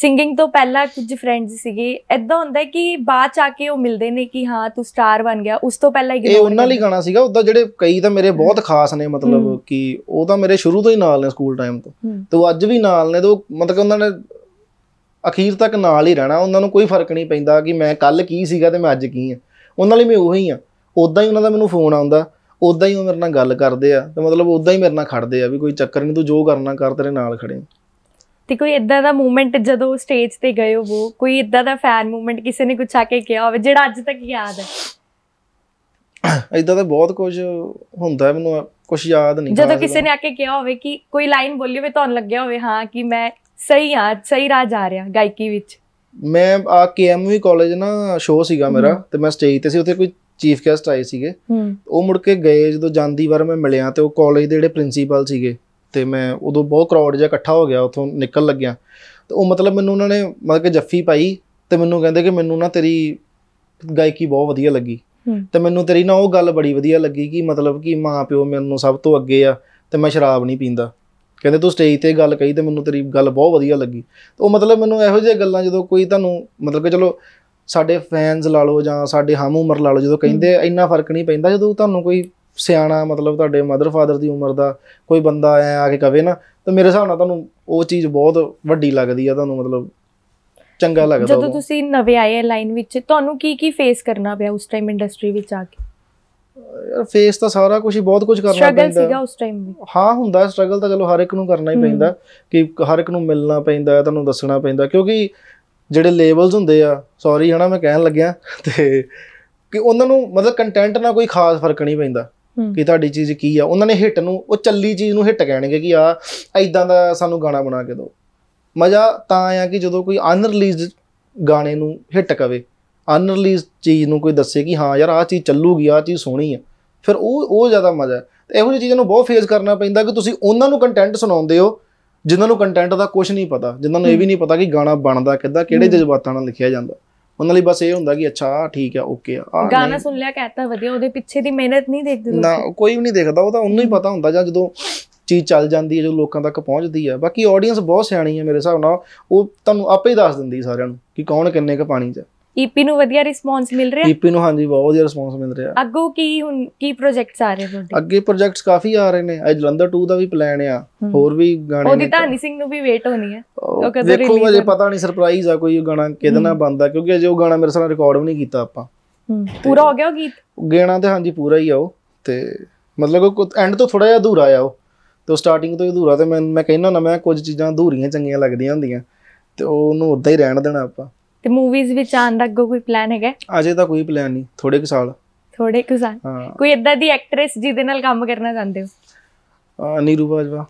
ਸਿੰਗਿੰਗ ਤੋਂ ਪਹਿਲਾਂ ਕੁਝ ਫਰੈਂਡਸ ਸੀਗੇ ਐਦਾਂ ਹੁੰਦਾ ਕਿ ਬਾਅਦ ਚ ਆ ਕੇ ਉਹ ਮਿਲਦੇ ਨੇ ਕਿ ਹਾਂ ਤੂੰ ਸਟਾਰ ਬਣ ਗਿਆ ਉਸ ਤੋਂ ਪਹਿਲਾਂ ਇਹ ਉਹਨਾਂ ਲਈ ਗਾਣਾ ਸੀਗਾ ਉਦਾਂ ਜਿਹੜੇ ਕਈ ਤਾਂ ਮੇਰੇ ਬਹੁਤ ਖਾਸ ਨੇ ਮਤਲਬ ਕਿ ਉਹ ਤਾਂ ਮੇਰੇ ਸ਼ੁਰੂ ਤੋਂ ਹੀ ਨਾਲ ਨੇ ਸਕੂਲ ਟਾਈਮ ਤੋਂ ਤੇ ਉਹ ਅੱਜ ਵੀ ਨਾਲ ਨੇ ਤੇ ਉਹ ਮਤਲਬ ਉਹਨਾਂ ਨੇ ਅਖੀਰ ਤੱਕ ਨਾਲ ਹੀ ਰਹਿਣਾ ਉਹਨਾਂ ਨੂੰ ਕੋਈ ਫਰਕ ਨਹੀਂ ਪੈਂਦਾ ਕਿ ਮੈਂ ਕੱਲ ਕੀ ਸੀਗਾ ਤੇ ਮੈਂ ਅੱਜ ਕੀ ਆ ਉਹਨਾਂ ਲਈ ਮੈਂ ਉਹੀ ਆ ਉਦਾਂ ਹੀ ਉਹਨਾਂ ਦਾ ਮੈਨੂੰ ਫੋਨ ਆਉਂਦਾ ਉਦਾਂ ਹੀ ਉਹ ਮੇਰੇ ਨਾਲ ਗੱਲ ਕਰਦੇ ਆ ਤੇ ਮਤਲਬ ਉਦਾਂ ਹੀ ਮੇਰੇ ਨਾਲ ਖੜਦੇ ਆ ਵੀ ਕੋਈ ਚੱਕਰ ਨਹੀਂ ਤੂੰ ਜੋ ਕਰਨਾ ਕਰ ਤੇਰੇ ਨਾਲ ਖੜੇ ਆ ਤੇ ਕੋਈ ਇਦਾਂ ਦਾ ਮੂਮੈਂਟ ਜਦੋਂ ਸਟੇਜ ਤੇ ਗਏ ਹੋ ਕੋਈ ਇਦਾਂ ਦਾ ਫੈਨ ਮੂਮੈਂਟ ਕਿਸੇ ਨੇ ਕੁਛ ਆ ਕੇ ਕਿਹਾ ਹੋਵੇ ਜਿਹੜਾ ਅੱਜ ਤੱਕ ਯਾਦ ਹੈ ਇਦਾਂ ਤਾਂ ਬਹੁਤ ਕੁਝ ਹੁੰਦਾ ਹੈ ਮੈਨੂੰ ਕੁਝ ਯਾਦ ਨਹੀਂ ਜਦੋਂ ਕਿਸੇ ਨੇ ਆ ਕੇ ਕਿਹਾ ਹੋਵੇ ਕਿ ਕੋਈ ਲਾਈਨ ਬੋਲੀ ਹੋਵੇ ਤੁਹਾਨੂੰ ਲੱਗਿਆ ਹੋਵੇ ਹਾਂ ਕਿ ਮੈਂ ਸਹੀ ਆ ਸਹੀ ਰਾਹ ਜਾ ਰਿਹਾ ਗਾਇਕੀ ਵਿੱਚ ਮੈਂ ਆ ਕੇਐਮਵੀ ਕਾਲਜ ਨਾ ਸ਼ੋਅ ਸੀਗਾ ਮੇਰਾ ਤੇ ਮੈਂ ਸਟੇਜ ਤੇ ਸੀ ਉੱਥੇ ਕੋਈ ਚੀਫ ਗੈਸਟ ਆਏ ਸੀਗੇ ਉਹ ਮੁੜ ਕੇ ਗਏ ਜਦੋਂ ਜਾਂਦੀ ਵਾਰ ਮੈਂ ਮਿਲਿਆ ਤੇ ਉਹ ਕਾਲਜ ਦੇ ਜਿਹੜੇ ਪ੍ਰਿੰਸੀਪਲ ਸੀਗੇ ਤੇ ਮੈਂ ਉਦੋਂ ਬਹੁਤ ਕਰਾਊਡ ਜਿਹਾ ਇਕੱਠਾ ਹੋ ਗਿਆ ਉਥੋਂ ਨਿਕਲ ਲੱਗਿਆ ਤੇ ਉਹ ਮਤਲਬ ਮੈਨੂੰ ਉਹਨਾਂ ਨੇ ਮਤਲਬ ਕਿ ਜੱਫੀ ਪਾਈ ਤੇ ਮੈਨੂੰ ਕਹਿੰਦੇ ਕਿ ਮੈਨੂੰ ਨਾ ਤੇਰੀ ਗਾਇਕੀ ਬਹੁਤ ਵਧੀਆ ਲੱਗੀ ਤੇ ਮੈਨੂੰ ਤੇਰੀ ਨਾ ਉਹ ਗੱਲ ਬੜੀ ਵਧੀਆ ਲੱਗੀ ਕਿ ਮਤਲਬ ਕਿ ਮਾਂ ਪਿਓ ਮੈਨੂੰ ਸਭ ਤੋਂ ਅੱਗੇ ਆ ਤੇ ਮੈਂ ਸ਼ਰਾਬ ਨਹੀਂ ਪੀਂਦਾ ਕਹਿੰਦੇ ਤੂੰ ਸਟੇਜ ਤੇ ਗੱਲ ਕਹੀ ਤੇ ਮੈਨੂੰ ਤੇਰੀ ਗੱਲ ਬਹੁਤ ਵਧੀਆ ਲੱਗੀ ਉਹ ਮਤਲਬ ਮੈਨੂੰ ਇਹੋ ਜਿਹੇ ਗੱਲਾਂ ਜਦੋਂ ਕੋਈ ਤੁਹਾਨੂੰ ਮਤਲਬ ਕਿ ਚਲੋ ਸਾਡੇ ਫੈਨਸ ਲਾ ਲਓ ਜਾਂ ਸਾਡੇ ਹਮ ਉਮਰ ਲਾ ਲਓ ਜਦੋਂ ਕਹਿੰਦੇ ਇੰਨਾ ਫਰਕ ਨਹੀਂ ਪੈਂਦਾ ਜਦੋਂ ਤੁਹਾਨੂੰ ਕੋਈ ਸਿਆਣਾ ਮਤਲਬ ਤੁਹਾਡੇ ਮਦਰ ਫਾਦਰ ਦੀ ਉਮਰ ਦਾ ਕੋਈ ਬੰਦਾ ਆਇਆ ਆ ਕੇ ਕਵੇ ਨਾ ਤਾਂ ਮੇਰੇ ਹਿਸਾਬ ਨਾਲ ਤੁਹਾਨੂੰ ਉਹ ਚੀਜ਼ ਬਹੁਤ ਵੱਡੀ ਲੱਗਦੀ ਆ ਤੁਹਾਨੂੰ ਮਤਲਬ ਚੰਗਾ ਲੱਗਦਾ ਜਦੋਂ ਤੁਸੀਂ ਨਵੇਂ ਆਏ ਲਾਈਨ ਵਿੱਚ ਤੁਹਾਨੂੰ ਕੀ ਕੀ ਫੇਸ ਕਰਨਾ ਪਿਆ ਉਸ ਟਾਈਮ ਇੰਡਸਟਰੀ ਵਿੱਚ ਆ ਕੇ ਯਾਰ ਫੇਸ ਤਾਂ ਸਾਰਾ ਕੁਝ ਹੀ ਬਹੁਤ ਕੁਝ ਕਰਨਾ ਪੈਂਦਾ ਸਟਰਗਲ ਸੀਗਾ ਉਸ ਟਾਈਮ ਵੀ ਹਾਂ ਹੁੰਦਾ ਸਟਰਗਲ ਤਾਂ ਚਲੋ ਹਰ ਇੱਕ ਨੂੰ ਕਰਨਾ ਹੀ ਪੈਂਦਾ ਕਿ ਹਰ ਇੱਕ ਨੂੰ ਮਿਲਣਾ ਪੈਂਦਾ ਤੁਹਾਨੂੰ ਦੱਸਣਾ ਪੈਂਦਾ ਕਿਉਂਕਿ ਜਿਹੜੇ ਲੇਬਲਸ ਹੁੰਦੇ ਆ ਸੌਰੀ ਹਨਾ ਮੈਂ ਕਹਿਣ ਲੱਗਿਆ ਤੇ ਕਿ ਉਹਨਾਂ ਨੂੰ ਮਤਲਬ ਕੰਟੈਂਟ ਨਾਲ ਕੋਈ ਖਾਸ ਫਰਕ ਨਹੀਂ ਪੈਂਦਾ ਕਿ ਤੁਹਾਡੀ ਚੀਜ਼ ਕੀ ਆ ਉਹਨਾਂ ਨੇ ਹਿੱਟ ਨੂੰ ਉਹ ਚੱਲੀ ਚੀਜ਼ ਨੂੰ ਹਿੱਟ ਕਹਿਣਗੇ ਕਿ ਆ ਐਦਾਂ ਦਾ ਸਾਨੂੰ ਗਾਣਾ ਬਣਾ ਕੇ ਦਿਓ ਮਜ਼ਾ ਤਾਂ ਆਇਆ ਕਿ ਜਦੋਂ ਕੋਈ ਅਨਰਿਲੀਜ਼ਡ ਗਾਣੇ ਨੂੰ ਹਿੱਟ ਕਵੇ ਅਨਰਿਲੀਜ਼ ਚੀਜ਼ ਨੂੰ ਕੋਈ ਦੱਸੇ ਕਿ ਹਾਂ ਯਾਰ ਆਹ ਚੀਜ਼ ਚੱਲੂਗੀ ਆਹ ਚੀਜ਼ ਸੋਹਣੀ ਆ ਫਿਰ ਉਹ ਉਹ ਜ਼ਿਆਦਾ ਮਜ਼ਾ ਹੈ ਤੇ ਇਹੋ ਜਿਹੀ ਚੀਜ਼ਾਂ ਨੂੰ ਬਹੁਤ ਫੇਸ ਕਰਨਾ ਪੈਂਦਾ ਕਿ ਤੁਸੀਂ ਉਹਨਾਂ ਨੂੰ ਕੰਟੈਂਟ ਸੁਣਾਉਂਦੇ ਹੋ ਜਿਨ੍ਹਾਂ ਨੂੰ ਕੰਟੈਂਟ ਦਾ ਕੁਝ ਨਹੀਂ ਪਤਾ ਜਿਨ੍ਹਾਂ ਨੂੰ ਇਹ ਵੀ ਨਹੀਂ ਪਤਾ ਕਿ ਗਾਣਾ ਬਣਦਾ ਕਿੱਦਾਂ ਕਿਹੜੇ ਜਜ਼ਬਾਤਾਂ ਨਾਲ ਲਿਖਿਆ ਜਾਂਦਾ ਉਹਨਾਂ ਲਈ ਬਸ ਇਹ ਹੁੰਦਾ ਕਿ ਅੱਛਾ ਠੀਕ ਆ ਓਕੇ ਆ ਗਾਣਾ ਸੁਣ ਲਿਆ ਕਹਤਾ ਵਧੀਆ ਉਹਦੇ ਪਿੱਛੇ ਦੀ ਮਿਹਨਤ ਨਹੀਂ ਦੇਖਦੇ ਨਾ ਕੋਈ ਵੀ ਨਹੀਂ ਦੇਖਦਾ ਉਹ ਤਾਂ ਉਹਨੂੰ ਹੀ ਪਤਾ ਹੁੰਦਾ ਜਾਂ ਜਦੋਂ ਚੀਜ਼ ਚੱਲ ਜਾਂਦੀ ਹੈ ਜੋ ਲੋਕਾਂ ਤੱਕ ਪਹੁੰਚਦੀ ਹੈ ਬਾਕੀ ਆਡੀਅנס ਬਹੁਤ ਸਿਆਣੀ ਹੈ ਮੇਰੇ ਹਿਸਾਬ ਨਾਲ ਉਹ ਤੁਹਾਨੂੰ ਆਪੇ ਹੀ ਦੱਸ ਦਿੰਦੀ ਸਾਰਿਆਂ ਨੂੰ ਕਿ ਕੌਣ ਕਿੰਨੇ ਕ ਪਾਣੀ 'ਚ ਈਪੀ e ਨੂੰ ਵਧੀਆ ਰਿਸਪੌਂਸ ਮਿਲ ਰਿਹਾ ਈਪੀ e ਨੂੰ ਹਾਂਜੀ ਬਹੁਤ ਵਧੀਆ ਰਿਸਪੌਂਸ ਮਿਲ ਰਿਹਾ ਅੱਗੋਂ ਕੀ ਹੁਣ ਕੀ ਪ੍ਰੋਜੈਕਟਸ ਆ ਰਹੇ ਤੁਹਾਡੇ ਅੱਗੇ ਪ੍ਰੋਜੈਕਟਸ ਕਾਫੀ ਆ ਰਹੇ ਨੇ ਅੱਜ ਜਲੰਧਰ 2 ਦਾ ਵੀ ਪਲਾਨ ਆ ਹੋਰ ਵੀ ਗਾਣੇ ਉਹਦੀ ਧਾਨੀ ਸਿੰਘ ਨੂੰ ਵੀ ਵੇਟ ਹੋਣੀ ਹੈ ਉਹ ਕਦੋਂ ਰਿਲੀਜ਼ ਦੇਖੋ ਅਜੇ ਪਤਾ ਨਹੀਂ ਸਰਪ੍ਰਾਈਜ਼ ਆ ਕੋਈ ਗਾਣਾ ਕਿਹਦੇ ਨਾਲ ਬੰਦਾ ਕਿਉਂਕਿ ਅਜੇ ਉਹ ਗਾਣਾ ਮੇਰੇ ਸਾਰਾ ਰਿਕਾਰਡ ਵੀ ਨਹੀਂ ਕੀਤਾ ਆਪਾਂ ਪੂਰਾ ਹੋ ਗਿਆ ਉਹ ਗੀਤ ਗਾਣਾ ਤੇ ਹਾਂਜੀ ਪੂਰਾ ਹੀ ਆ ਉਹ ਤੇ ਮਤਲਬ ਉਹ ਐਂਡ ਤੋਂ ਥੋੜਾ ਜਿਹਾ ਅਧੂਰਾ ਆ ਉਹ ਤੇ ਸਟਾਰਟਿੰਗ ਤੋਂ ਅਧੂਰਾ ਤੇ ਮੈਂ ਮੈਂ ਕਹਿੰਦਾ ਨਾ ਮੈਂ ਕੁਝ ਚੀਜ਼ਾਂ ਅਧੂਰੀਆਂ ਚੰਗੀਆਂ ਲੱਗਦੀਆਂ ਹੁੰਦੀਆਂ ਤੇ ਉਹਨੂੰ ਉਦਾਂ ਹੀ ਰਹਿਣ ਦੇਣਾ ਆਪਾਂ ਤੇ ਮੂਵੀਜ਼ ਵਿੱਚ ਆਉਣ ਦਾ ਕੋਈ ਪਲਾਨ ਹੈਗਾ ਅਜੇ ਤਾਂ ਕੋਈ ਪਲਾਨ ਨਹੀਂ ਥੋੜੇ ਕੁ ਸਾਲ ਥੋੜੇ ਕੁ ਸਾਲ ਕੋਈ ਇਦਾਂ ਦੀ ਐਕਟ੍ਰੈਸ ਜਿਹਦੇ ਨਾਲ ਕੰਮ ਕਰਨਾ ਚਾਹੁੰਦੇ ਹੋ ਨੀਰੂ ਬਾਜਵਾ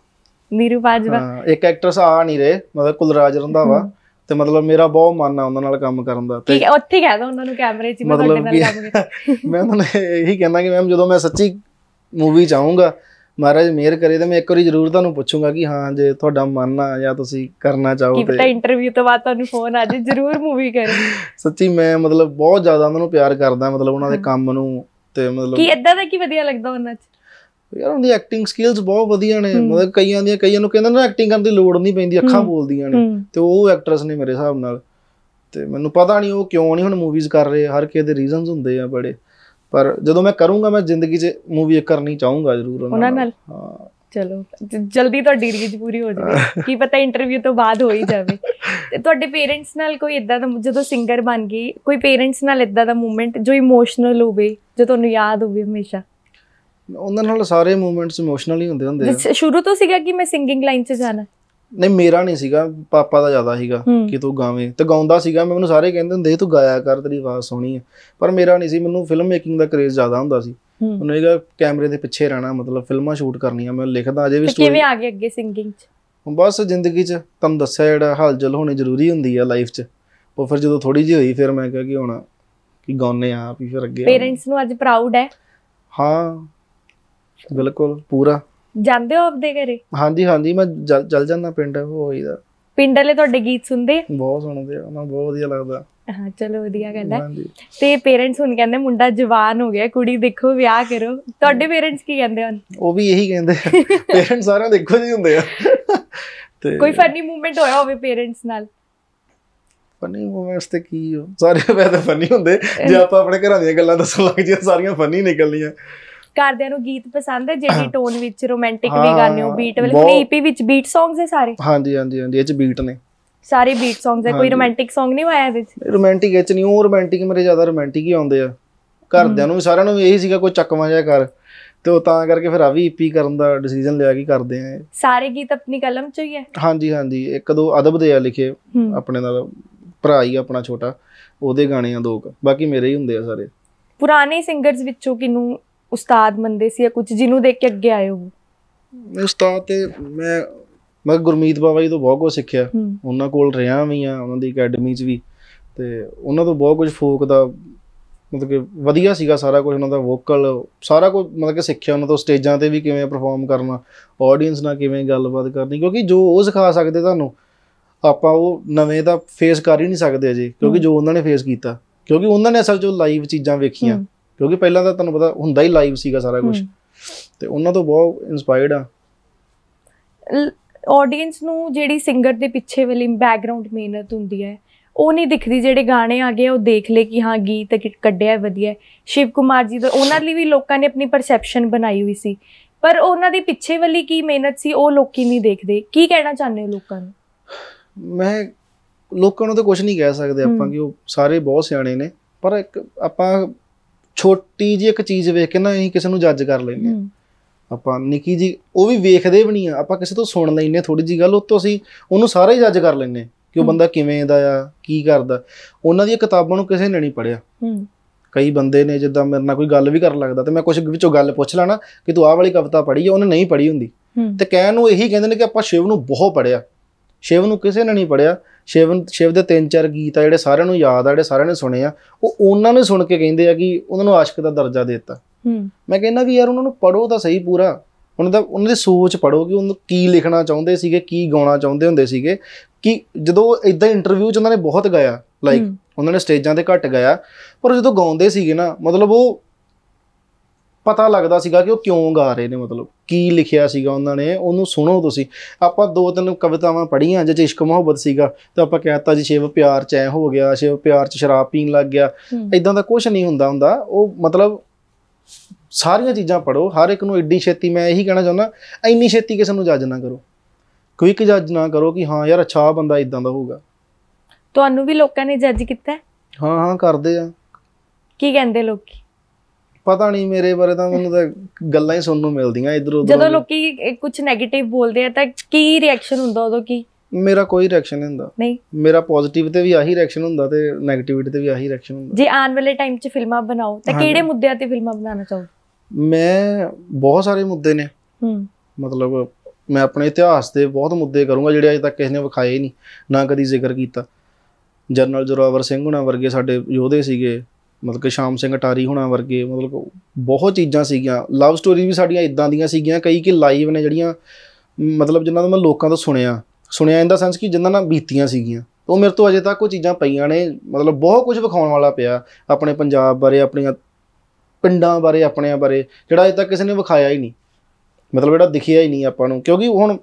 ਨੀਰੂ ਬਾਜਵਾ ਇੱਕ ਐਕਟਰਸ ਆ ਨਹੀਂ ਰਹੇ ਮਤਲਬ ਕੁਲਰਾਜ ਰੰਧਾਵਾ ਤੇ ਮਤਲਬ ਮੇਰਾ ਬਹੁਤ ਮਨ ਆ ਉਹਨਾਂ ਨਾਲ ਕੰਮ ਕਰਨ ਦਾ ਠੀਕ ਹੈ ਉੱਥੇ ਕਹਿ ਦੋ ਉਹਨਾਂ ਨੂੰ ਕੈਮਰੇ 'ਚ ਮੈਂ ਤੁਹਾਡੇ ਨਾਲ ਕੰਮ ਕਰਾਂਗਾ ਮੈਂ ਉਹਨਾਂ ਨੂੰ ਇਹੀ ਕਹਿਣਾ ਕਿ ਮੈਮ ਜਦੋਂ ਮੈਂ ਸੱਚੀ ਮੂਵੀ ਚਾਹੂੰਗਾ ਮਹਾਰਾਜ ਮੇਰ ਕਰੇ ਤਾਂ ਮੈਂ ਇੱਕ ਵਾਰੀ ਜ਼ਰੂਰ ਤੁਹਾਨੂੰ ਪੁੱਛੂੰਗਾ ਕਿ ਹਾਂ ਜੇ ਤੁਹਾਡਾ ਮਨ ਆ ਜਾਂ ਤੁਸੀਂ ਕਰਨਾ ਚਾਹੋ ਤੇ ਕਿ ਪਤਾ ਇੰਟਰਵਿਊ ਤੋਂ ਬਾਅਦ ਤੁਹਾਨੂੰ ਫੋਨ ਆ ਜੇ ਜ਼ਰੂਰ ਮੂਵੀ ਕਰੇ ਸੱਚੀ ਮੈਂ ਮਤਲਬ ਬਹੁਤ ਜ਼ਿਆਦਾ ਉਹਨਾਂ ਨੂੰ ਪਿਆਰ ਕਰਦਾ ਮਤਲਬ ਉਹਨਾਂ ਦੇ ਕੰਮ ਨੂੰ ਤੇ ਮਤਲਬ ਕੀ ਇਦਾਂ ਦਾ ਕੀ ਵਧੀਆ ਲੱਗਦਾ ਉਹਨਾਂ 'ਚ ਯਾਰ ਉਹਨਾਂ ਦੀ ਐਕਟਿੰਗ ਸਕਿੱਲਸ ਬਹੁਤ ਵਧੀਆ ਨੇ ਮਤਲਬ ਕਈਆਂ ਦੀਆਂ ਕਈਆਂ ਨੂੰ ਕਹਿੰਦੇ ਨਾ ਐਕਟਿੰਗ ਕਰਨ ਦੀ ਲੋੜ ਨਹੀਂ ਪੈਂਦੀ ਅੱਖਾਂ ਬੋਲਦੀਆਂ ਨੇ ਤੇ ਉਹ ਐਕਟਰਸ ਨੇ ਮੇਰੇ ਹਿਸਾਬ ਨਾਲ ਤੇ ਮੈਨੂੰ ਪਤਾ ਨਹੀਂ ਉਹ ਕਿਉਂ ਨਹੀਂ ਹੁਣ ਮੂਵੀਜ਼ ਕਰ ਰਹੇ ਹਰ ਕਿਸੇ ਦੇ ਰੀਜ਼ਨਸ ਹੁੰਦੇ ਆ ਬੜੇ ਪਰ ਜਦੋਂ ਮੈਂ ਕਰੂੰਗਾ ਮੈਂ ਜ਼ਿੰਦਗੀ 'ਚ ਮੂਵੀ ਕਰਨੀ ਚਾਹੂੰਗਾ ਜ਼ਰੂਰ ਉਹਨਾਂ ਨਾਲ ਹਾਂ ਚਲੋ ਜਲਦੀ ਤੁਹਾਡੀ ਰੀਜ ਪੂਰੀ ਹੋ ਜਾਵੇ ਕੀ ਪਤਾ ਇੰਟਰਵਿਊ ਤੋਂ ਬਾਅਦ ਹੋ ਹੀ ਜਾਵੇ ਤੇ ਤੁਹਾਡੇ ਪੇਰੈਂਟਸ ਨਾਲ ਕੋਈ ਇਦਾਂ ਦਾ ਜਦੋਂ ਸਿੰਗਰ ਬਣ ਗਈ ਕੋਈ ਪੇਰੈਂਟਸ ਨਾਲ ਇਦਾਂ ਦਾ ਮੂਮੈਂਟ ਜੋ ਇਮੋਸ਼ਨਲ ਹੋਵੇ ਜੋ ਤੁਹਾਨੂੰ ਯਾਦ ਹੋਵੇ ਹਮੇਸ਼ਾ ਉਹਨਾਂ ਨਾਲ ਸਾਰੇ ਮੂਮੈਂਟਸ ਇਮੋਸ਼ਨਲ ਹੀ ਹੁੰਦੇ ਹੁੰਦੇ ਆ ਸ਼ੁਰੂ ਤੋਂ ਸੀਗਾ ਕਿ ਮੈਂ ਸਿੰਗਿੰਗ ਲਾਈਨ 'ਚ ਜਾਣਾ ਨਹੀਂ ਮੇਰਾ ਨਹੀਂ ਸੀਗਾ ਪਾਪਾ ਦਾ ਜ਼ਿਆਦਾ ਸੀਗਾ ਕਿ ਤੂੰ ਗਾਵੇਂ ਤੇ ਗਾਉਂਦਾ ਸੀਗਾ ਮੈਨੂੰ ਸਾਰੇ ਕਹਿੰਦੇ ਹੁੰਦੇ ਤੂੰ ਗਾਇਆ ਕਰ ਤੇਰੀ ਆਵਾਜ਼ ਸੋਹਣੀ ਆ ਪਰ ਮੇਰਾ ਨਹੀਂ ਸੀ ਮੈਨੂੰ ਫਿਲਮ ਮੇਕਿੰਗ ਦਾ ਕਰੇਜ਼ ਜ਼ਿਆਦਾ ਹੁੰਦਾ ਸੀ ਉਹਨੇ ਇਹਦਾ ਕੈਮਰੇ ਦੇ ਪਿੱਛੇ ਰਹਿਣਾ ਮਤਲਬ ਫਿਲਮਾਂ ਸ਼ੂਟ ਕਰਨੀਆਂ ਮੈਂ ਲਿਖਦਾ ਅਜੇ ਵੀ ਸਟੋਰੀ ਕਿਵੇਂ ਆ ਗਏ ਅੱਗੇ ਸਿੰਗਿੰਗ ਚ ਬਸ ਜ਼ਿੰਦਗੀ ਚ ਤੁਹਾਨੂੰ ਦੱਸਿਆ ਜਿਹੜਾ ਹਲਚਲ ਹੋਣੀ ਜ਼ਰੂਰੀ ਹੁੰਦੀ ਆ ਲਾਈਫ ਚ ਉਹ ਫਿਰ ਜਦੋਂ ਥੋੜੀ ਜਿਹੀ ਹੋਈ ਫਿਰ ਮੈਂ ਕਿਹਾ ਕਿ ਹੁਣ ਕਿ ਗਾਉਨੇ ਆ ਵੀ ਫਿਰ ਅੱਗੇ ਪੇਰੈਂਟਸ ਨੂੰ ਅੱਜ ਪ੍ਰਾਊਡ ਹੈ ਹਾਂ ਬਿਲਕੁਲ ਪੂਰਾ ਜਾਂਦੇ ਹੋ ਆਪਦੇ ਘਰੇ ਹਾਂਜੀ ਹਾਂਜੀ ਮੈਂ ਚੱਲ ਜਾਂਦਾ ਪਿੰਡ ਦਾ ਪਿੰਡ ਵਾਲੇ ਤੁਹਾਡੇ ਗੀਤ ਸੁਣਦੇ ਬਹੁਤ ਸੁਣਦੇ ਆ ਉਹਨਾਂ ਬਹੁਤ ਵਧੀਆ ਲੱਗਦਾ ਹਾਂ ਚਲੋ ਵਧੀਆ ਗੱਲ ਹੈ ਤੇ ਪੇਰੈਂਟਸ ਹੁਣ ਕਹਿੰਦੇ ਮੁੰਡਾ ਜਵਾਨ ਹੋ ਗਿਆ ਕੁੜੀ ਦੇਖੋ ਵਿਆਹ ਕਰੋ ਤੁਹਾਡੇ ਪੇਰੈਂਟਸ ਕੀ ਕਹਿੰਦੇ ਹਨ ਉਹ ਵੀ ਇਹੀ ਕਹਿੰਦੇ ਪੇਰੈਂਟਸ ਸਾਰਿਆਂ ਦੇਖੋ ਜੀ ਹੁੰਦੇ ਆ ਤੇ ਕੋਈ ਫਨੀ ਮੂਵਮੈਂਟ ਹੋਇਆ ਹੋਵੇ ਪੇਰੈਂਟਸ ਨਾਲ ਫਨੀ ਮੂਵਮੈਂਟਸ ਤੇ ਕੀ ਹੋ ਸਾਰੇ ਵੈਸੇ ਫਨੀ ਹੁੰਦੇ ਜੇ ਆਪਾਂ ਆਪਣੇ ਘਰਾਂ ਦੀਆਂ ਗੱਲਾਂ ਦੱਸਣ ਲੱਗ ਜੀਏ ਸਾਰੀਆਂ ਫਨੀ ਨਿਕਲਣੀਆਂ ਕਰਦਿਆਂ ਨੂੰ ਗੀਤ ਪਸੰਦ ਹੈ ਜਿਹੜੀ ਟੋਨ ਵਿੱਚ ਰੋਮਾਂਟਿਕ ਵੀ ਗਾਣੇ ਹੋ ਬੀਟ ਵਾਲੇ ਕੋਈ ਈਪੀ e ਵਿੱਚ ਬੀਟ ਸੌਂਗਸ ਹੈ ਸਾਰੇ ਹਾਂਜੀ ਹਾਂਜੀ ਹਾਂਜੀ ਇਹ ਚ ਬੀਟ ਨੇ ਸਾਰੇ ਬੀਟ ਸੌਂਗਸ ਹੈ ਕੋਈ ਰੋਮਾਂਟਿਕ ਸੌਂਗ ਨਹੀਂ ਆਇਆ ਵਿੱਚ ਰੋਮਾਂਟਿਕ ਇਹ ਚ ਨਹੀਂ ਉਹ ਰੋਮਾਂਟਿਕ ਮੇਰੇ ਜ਼ਿਆਦਾ ਰੋਮਾਂਟਿਕ ਹੀ ਆਉਂਦੇ ਆ ਘਰਦਿਆਂ ਨੂੰ ਸਾਰਿਆਂ ਨੂੰ ਇਹੀ ਸੀਗਾ ਕੋਈ ਚੱਕਵਾ ਜਿਹਾ ਕਰ ਤੇ ਉਹ ਤਾਂ ਕਰਕੇ ਫਿਰ ਆ ਵੀ ਈਪੀ e ਕਰਨ ਦਾ ਡਿਸੀਜਨ ਲਿਆ ਕਿ ਕਰਦੇ ਆ ਸਾਰੇ ਗੀਤ ਆਪਣੀ ਕਲਮ ਚ ਹੀ ਹੈ ਹਾਂਜੀ ਹਾਂਜੀ ਇੱਕ ਦੋ ਅਦਬ ਦੇ ਆ ਲਿਖੇ ਆਪਣੇ ਨਾਲ ਭਰਾ ਹੀ ਆਪਣਾ ਛੋਟਾ ਉਹਦੇ ਗਾਣੇ ਆ ਦੋ ਬਾਕੀ ਮੇਰੇ ਹੀ ਹੁੰਦੇ ਆ ਸਾਰੇ ਪੁਰਾਣੇ ਸਿੰਗਰਸ ਵਿੱਚੋਂ ਕਿਨੂੰ ਉਸਤਾਦ ਮੰਨਦੇ ਸੀ ਜਾਂ ਕੁਝ ਜਿਹਨੂੰ ਦੇਖ ਕੇ ਅੱਗੇ ਆਏ ਹੋ ਮੈਂ ਉਸਤਾਦ ਤੇ ਮੈਂ ਮੈਂ ਗੁਰਮੀਤ ਬਾਬਾ ਜੀ ਤੋਂ ਬਹੁਤ ਕੁਝ ਸਿੱਖਿਆ ਉਹਨਾਂ ਕੋਲ ਰਿਹਾ ਵੀ ਆ ਉਹਨਾਂ ਦੀ ਅਕੈਡਮੀ 'ਚ ਵੀ ਤੇ ਉਹਨਾਂ ਤੋਂ ਬਹੁਤ ਕੁਝ ਫੋਕ ਦਾ ਮਤਲਬ ਕਿ ਵਧੀਆ ਸੀਗਾ ਸਾਰਾ ਕੁਝ ਉਹਨਾਂ ਦਾ ਵੋਕਲ ਸਾਰਾ ਕੁਝ ਮਤਲਬ ਕਿ ਸਿੱਖਿਆ ਉਹਨਾਂ ਤੋਂ ਸਟੇਜਾਂ ਤੇ ਵੀ ਕਿਵੇਂ ਪਰਫਾਰਮ ਕਰਨਾ ਆਡੀਅנס ਨਾਲ ਕਿਵੇਂ ਗੱਲਬਾਤ ਕਰਨੀ ਕਿਉਂਕਿ ਜੋ ਉਹ ਸਿਖਾ ਸਕਦੇ ਤੁਹਾਨੂੰ ਆਪਾਂ ਉਹ ਨਵੇਂ ਦਾ ਫੇਸ ਕਰ ਹੀ ਨਹੀਂ ਸਕਦੇ ਅਜੇ ਕਿਉਂਕਿ ਜੋ ਉਹਨਾਂ ਨੇ ਫੇਸ ਕੀਤਾ ਕਿਉਂਕਿ ਉਹਨਾਂ ਨੇ ਅਸਲ 'ਚ ਲਾਈਵ ਚੀਜ਼ਾਂ ਵੇਖੀਆਂ ਕਿਉਂਕਿ ਪਹਿਲਾਂ ਤਾਂ ਤੁਹਾਨੂੰ ਪਤਾ ਹੁੰਦਾ ਹੀ ਲਾਈਵ ਸੀਗਾ ਸਾਰਾ ਕੁਝ ਤੇ ਉਹਨਾਂ ਤੋਂ ਬਹੁਤ ਇਨਸਪਾਇਰਡ ਆ ਆਡੀਅנס ਨੂੰ ਜਿਹੜੀ ਸਿੰਗਰ ਦੇ ਪਿੱਛੇ ਵਾਲੀ ਬੈਕਗ੍ਰਾਉਂਡ ਮਿਹਨਤ ਹੁੰਦੀ ਹੈ ਉਹ ਨਹੀਂ ਦਿਖਦੀ ਜਿਹੜੇ ਗਾਣੇ ਆ ਗਏ ਉਹ ਦੇਖ ਲੈ ਕਿ ਹਾਂ ਗੀਤ ਕੱਢਿਆ ਵਧੀਆ ਸ਼ਿਵ ਕੁਮਾਰ ਜੀ ਦਾ ਉਹਨਾਂ ਲਈ ਵੀ ਲੋਕਾਂ ਨੇ ਆਪਣੀ ਪਰਸੈਪਸ਼ਨ ਬਣਾਈ ਹੋਈ ਸੀ ਪਰ ਉਹਨਾਂ ਦੇ ਪਿੱਛੇ ਵਾਲੀ ਕੀ ਮਿਹਨਤ ਸੀ ਉਹ ਲੋਕੀ ਨਹੀਂ ਦੇਖਦੇ ਕੀ ਕਹਿਣਾ ਚਾਹੁੰਦੇ ਹੋ ਲੋਕਾਂ ਨੂੰ ਮੈਂ ਲੋਕਾਂ ਨੂੰ ਤਾਂ ਕੁਝ ਨਹੀਂ ਕਹਿ ਸਕਦੇ ਆਪਾਂ ਕਿ ਉਹ ਸਾਰੇ ਬਹੁਤ ਸਿਆਣੇ ਨੇ ਪਰ ਇੱਕ ਆਪਾਂ ਛੋਟੀ ਜੀ ਇੱਕ ਚੀਜ਼ ਵੇਖ ਕੇ ਨਾ ਅਸੀਂ ਕਿਸੇ ਨੂੰ ਜੱਜ ਕਰ ਲੈਂਦੇ ਆ ਆਪਾਂ ਨਿੱਕੀ ਜੀ ਉਹ ਵੀ ਵੇਖਦੇ ਵੀ ਨਹੀਂ ਆ ਆਪਾਂ ਕਿਸੇ ਤੋਂ ਸੁਣ ਲੈਂਦੇ ਥੋੜੀ ਜੀ ਗੱਲ ਉਹ ਤੋਂ ਅਸੀਂ ਉਹਨੂੰ ਸਾਰਾ ਹੀ ਜੱਜ ਕਰ ਲੈਂਦੇ ਕਿ ਉਹ ਬੰਦਾ ਕਿਵੇਂ ਦਾ ਆ ਕੀ ਕਰਦਾ ਉਹਨਾਂ ਦੀਆਂ ਕਿਤਾਬਾਂ ਨੂੰ ਕਿਸੇ ਨੇ ਨਹੀਂ ਪੜਿਆ ਕਈ ਬੰਦੇ ਨੇ ਜਿੱਦਾਂ ਮੇਰੇ ਨਾਲ ਕੋਈ ਗੱਲ ਵੀ ਕਰਨ ਲੱਗਦਾ ਤੇ ਮੈਂ ਕੁਝ ਵਿੱਚੋਂ ਗੱਲ ਪੁੱਛ ਲੈਣਾ ਕਿ ਤੂੰ ਆਹ ਵਾਲੀ ਕਵਿਤਾ ਪੜ੍ਹੀ ਹੈ ਉਹਨੇ ਨਹੀਂ ਪੜ੍ਹੀ ਹੁੰਦੀ ਤੇ ਕਹਿਣ ਨੂੰ ਇਹੀ ਕਹਿੰਦੇ ਨੇ ਕਿ ਆਪਾਂ ਸ਼ਿਵ ਨੂੰ ਬਹੁਤ ਪੜਿਆ ਸ਼ਿਵ ਨੂੰ ਕਿਸੇ ਨੇ ਨਹੀਂ ਪੜਿਆ ਸ਼ਿਵ ਸ਼ਿਵ ਦੇ ਤਿੰਨ ਚਾਰ ਗੀਤ ਆ ਜਿਹੜੇ ਸਾਰਿਆਂ ਨੂੰ ਯਾਦ ਆ ਜਿਹੜੇ ਸਾਰਿਆਂ ਨੇ ਸੁਣੇ ਆ ਉਹ ਉਹਨਾਂ ਨੇ ਸੁਣ ਕੇ ਕਹਿੰਦੇ ਆ ਕਿ ਉਹਨਾਂ ਨੂੰ ਆਸ਼ਕ ਦਾ ਦਰਜਾ ਦੇ ਦਿੱਤਾ ਮੈਂ ਕਹਿੰਦਾ ਵੀ ਯਾਰ ਉਹਨਾਂ ਨੂੰ ਪੜੋ ਤਾਂ ਸਹੀ ਪੂਰਾ ਉਹਨਾਂ ਦਾ ਉਹਨਾਂ ਦੀ ਸੋਚ ਪੜੋ ਕਿ ਉਹਨਾਂ ਕੀ ਲਿਖਣਾ ਚਾਹੁੰਦੇ ਸੀਗੇ ਕੀ ਗਾਉਣਾ ਚਾਹੁੰਦੇ ਹੁੰਦੇ ਸੀਗੇ ਕਿ ਜਦੋਂ ਇਦਾਂ ਇੰਟਰਵਿਊ 'ਚ ਉਹਨਾਂ ਨੇ ਬਹੁਤ ਗਾਇਆ ਲਾਈਕ ਉਹਨਾਂ ਨੇ ਸਟੇਜਾਂ ਤੇ ਘੱਟ ਗਾਇਆ ਪਰ ਜਦੋਂ ਗਾਉਂਦੇ ਸੀਗੇ ਨਾ ਮਤਲਬ ਉਹ ਪਤਾ ਲੱਗਦਾ ਸੀਗਾ ਕਿ ਉਹ ਕਿਉਂ ਗਾ ਰਹੇ ਨੇ ਮਤਲਬ ਕੀ ਲਿਖਿਆ ਸੀਗਾ ਉਹਨਾਂ ਨੇ ਉਹਨੂੰ ਸੁਣੋ ਤੁਸੀਂ ਆਪਾਂ ਦੋ ਤਿੰਨ ਕਵਿਤਾਵਾਂ ਪੜ੍ਹੀਆਂ ਜਿਹ ਇਸ਼ਕ ਮੁਹੱਬਤ ਸੀਗਾ ਤਾਂ ਆਪਾਂ ਕਹਿੰਦਾ ਜੀ ਸ਼ਿਵ ਪਿਆਰ ਚ ਐ ਹੋ ਗਿਆ ਸ਼ਿਵ ਪਿਆਰ ਚ ਸ਼ਰਾਬ ਪੀਣ ਲੱਗ ਗਿਆ ਇਦਾਂ ਦਾ ਕੁਝ ਨਹੀਂ ਹੁੰਦਾ ਹੁੰਦਾ ਉਹ ਮਤਲਬ ਸਾਰੀਆਂ ਚੀਜ਼ਾਂ ਪੜੋ ਹਰ ਇੱਕ ਨੂੰ ਏਡੀ ਛੇਤੀ ਮੈਂ ਇਹੀ ਕਹਿਣਾ ਚਾਹੁੰਦਾ ਐਨੀ ਛੇਤੀ ਕਿਸੇ ਨੂੰ ਜੱਜ ਨਾ ਕਰੋ ਕੁਇਕ ਜੱਜ ਨਾ ਕਰੋ ਕਿ ਹਾਂ ਯਾਰ ਅੱਛਾ ਬੰਦਾ ਇਦਾਂ ਦਾ ਹੋਊਗਾ ਤੁਹਾਨੂੰ ਵੀ ਲੋਕਾਂ ਨੇ ਜੱਜ ਕੀਤਾ ਹਾਂ ਹਾਂ ਕਰਦੇ ਆ ਕੀ ਕਹਿੰਦੇ ਲੋਕੀ ਪਤਾ ਨਹੀਂ ਮੇਰੇ ਬਾਰੇ ਤਾਂ ਮੈਨੂੰ ਤਾਂ ਗੱਲਾਂ ਹੀ ਸੁਣਨ ਨੂੰ ਮਿਲਦੀਆਂ ਇਧਰ ਉਧਰ ਜਦੋਂ ਲੋਕੀ ਕੁਝ 네ਗੇਟਿਵ ਬੋਲਦੇ ਆ ਤਾਂ ਕੀ ਰਿਐਕਸ਼ਨ ਹੁੰਦਾ ਉਦੋਂ ਕੀ ਮੇਰਾ ਕੋਈ ਰਿਐਕਸ਼ਨ ਨਹੀਂ ਹੁੰਦਾ ਨਹੀਂ ਮੇਰਾ ਪੋਜ਼ਿਟਿਵ ਤੇ ਵੀ ਆਹੀ ਰਿਐਕਸ਼ਨ ਹੁੰਦਾ ਤੇ 네ਗੇਟਿਵਿਟੀ ਤੇ ਵੀ ਆਹੀ ਰਿਐਕਸ਼ਨ ਹੁੰਦਾ ਜੇ ਆਉਣ ਵਾਲੇ ਟਾਈਮ 'ਚ ਫਿਲਮਾਂ ਬਣਾਓ ਤਾਂ ਕਿਹੜੇ ਮੁੱਦਿਆਂ ਤੇ ਫਿਲਮਾਂ ਬਣਾਉਣਾ ਚਾਹੋ ਮੈਂ ਬਹੁਤ ਸਾਰੇ ਮੁੱਦੇ ਨੇ ਹੂੰ ਮਤਲਬ ਮੈਂ ਆਪਣੇ ਇਤਿਹਾਸ ਦੇ ਬਹੁਤ ਮੁੱਦੇ ਕਰੂੰਗਾ ਜਿਹੜੇ ਅਜੇ ਤੱਕ ਕਿਸੇ ਨੇ ਵਿਖਾਏ ਨਹੀਂ ਨਾ ਕਦੀ ਜ਼ਿਕਰ ਕੀਤਾ ਜਨਰਲ ਜੋਰਾਵਰ ਸਿੰਘ ਹੁਣਾਂ ਵਰਗੇ ਸਾਡੇ ਯੋਧੇ ਸੀਗੇ ਮਤਲਬ ਕਿ ਸ਼ਾਮ ਸਿੰਘ ਅਟਾਰੀ ਹੋਣਾ ਵਰਗੇ ਮਤਲਬ ਬਹੁਤ ਚੀਜ਼ਾਂ ਸੀਗੀਆਂ ਲਵ ਸਟੋਰੀ ਵੀ ਸਾਡੀਆਂ ਇਦਾਂ ਦੀਆਂ ਸੀਗੀਆਂ ਕਈ ਕਿ ਲਾਈਵ ਨੇ ਜਿਹੜੀਆਂ ਮਤਲਬ ਜਿਨ੍ਹਾਂ ਦਾ ਮੈਂ ਲੋਕਾਂ ਤੋਂ ਸੁਣਿਆ ਸੁਣਿਆ ਇਹਦਾ ਸੈਂਸ ਕਿ ਜਿਨ੍ਹਾਂ ਨਾਲ ਬੀਤੀਆਂ ਸੀਗੀਆਂ ਉਹ ਮੇਰੇ ਤੋਂ ਅਜੇ ਤੱਕ ਉਹ ਚੀਜ਼ਾਂ ਪਈਆਂ ਨੇ ਮਤਲਬ ਬਹੁਤ ਕੁਝ ਵਿਖਾਉਣ ਵਾਲਾ ਪਿਆ ਆਪਣੇ ਪੰਜਾਬ ਬਾਰੇ ਆਪਣੀਆਂ ਪਿੰਡਾਂ ਬਾਰੇ ਆਪਣੇ ਬਾਰੇ ਜਿਹੜਾ ਅਜੇ ਤੱਕ ਕਿਸੇ ਨੇ ਵਿਖਾਇਆ ਹੀ ਨਹੀਂ ਮਤਲਬ ਜਿਹੜਾ ਦਿਖਿਆ ਹੀ ਨਹੀਂ ਆਪਾਂ ਨੂੰ ਕਿਉਂਕਿ ਹੁਣ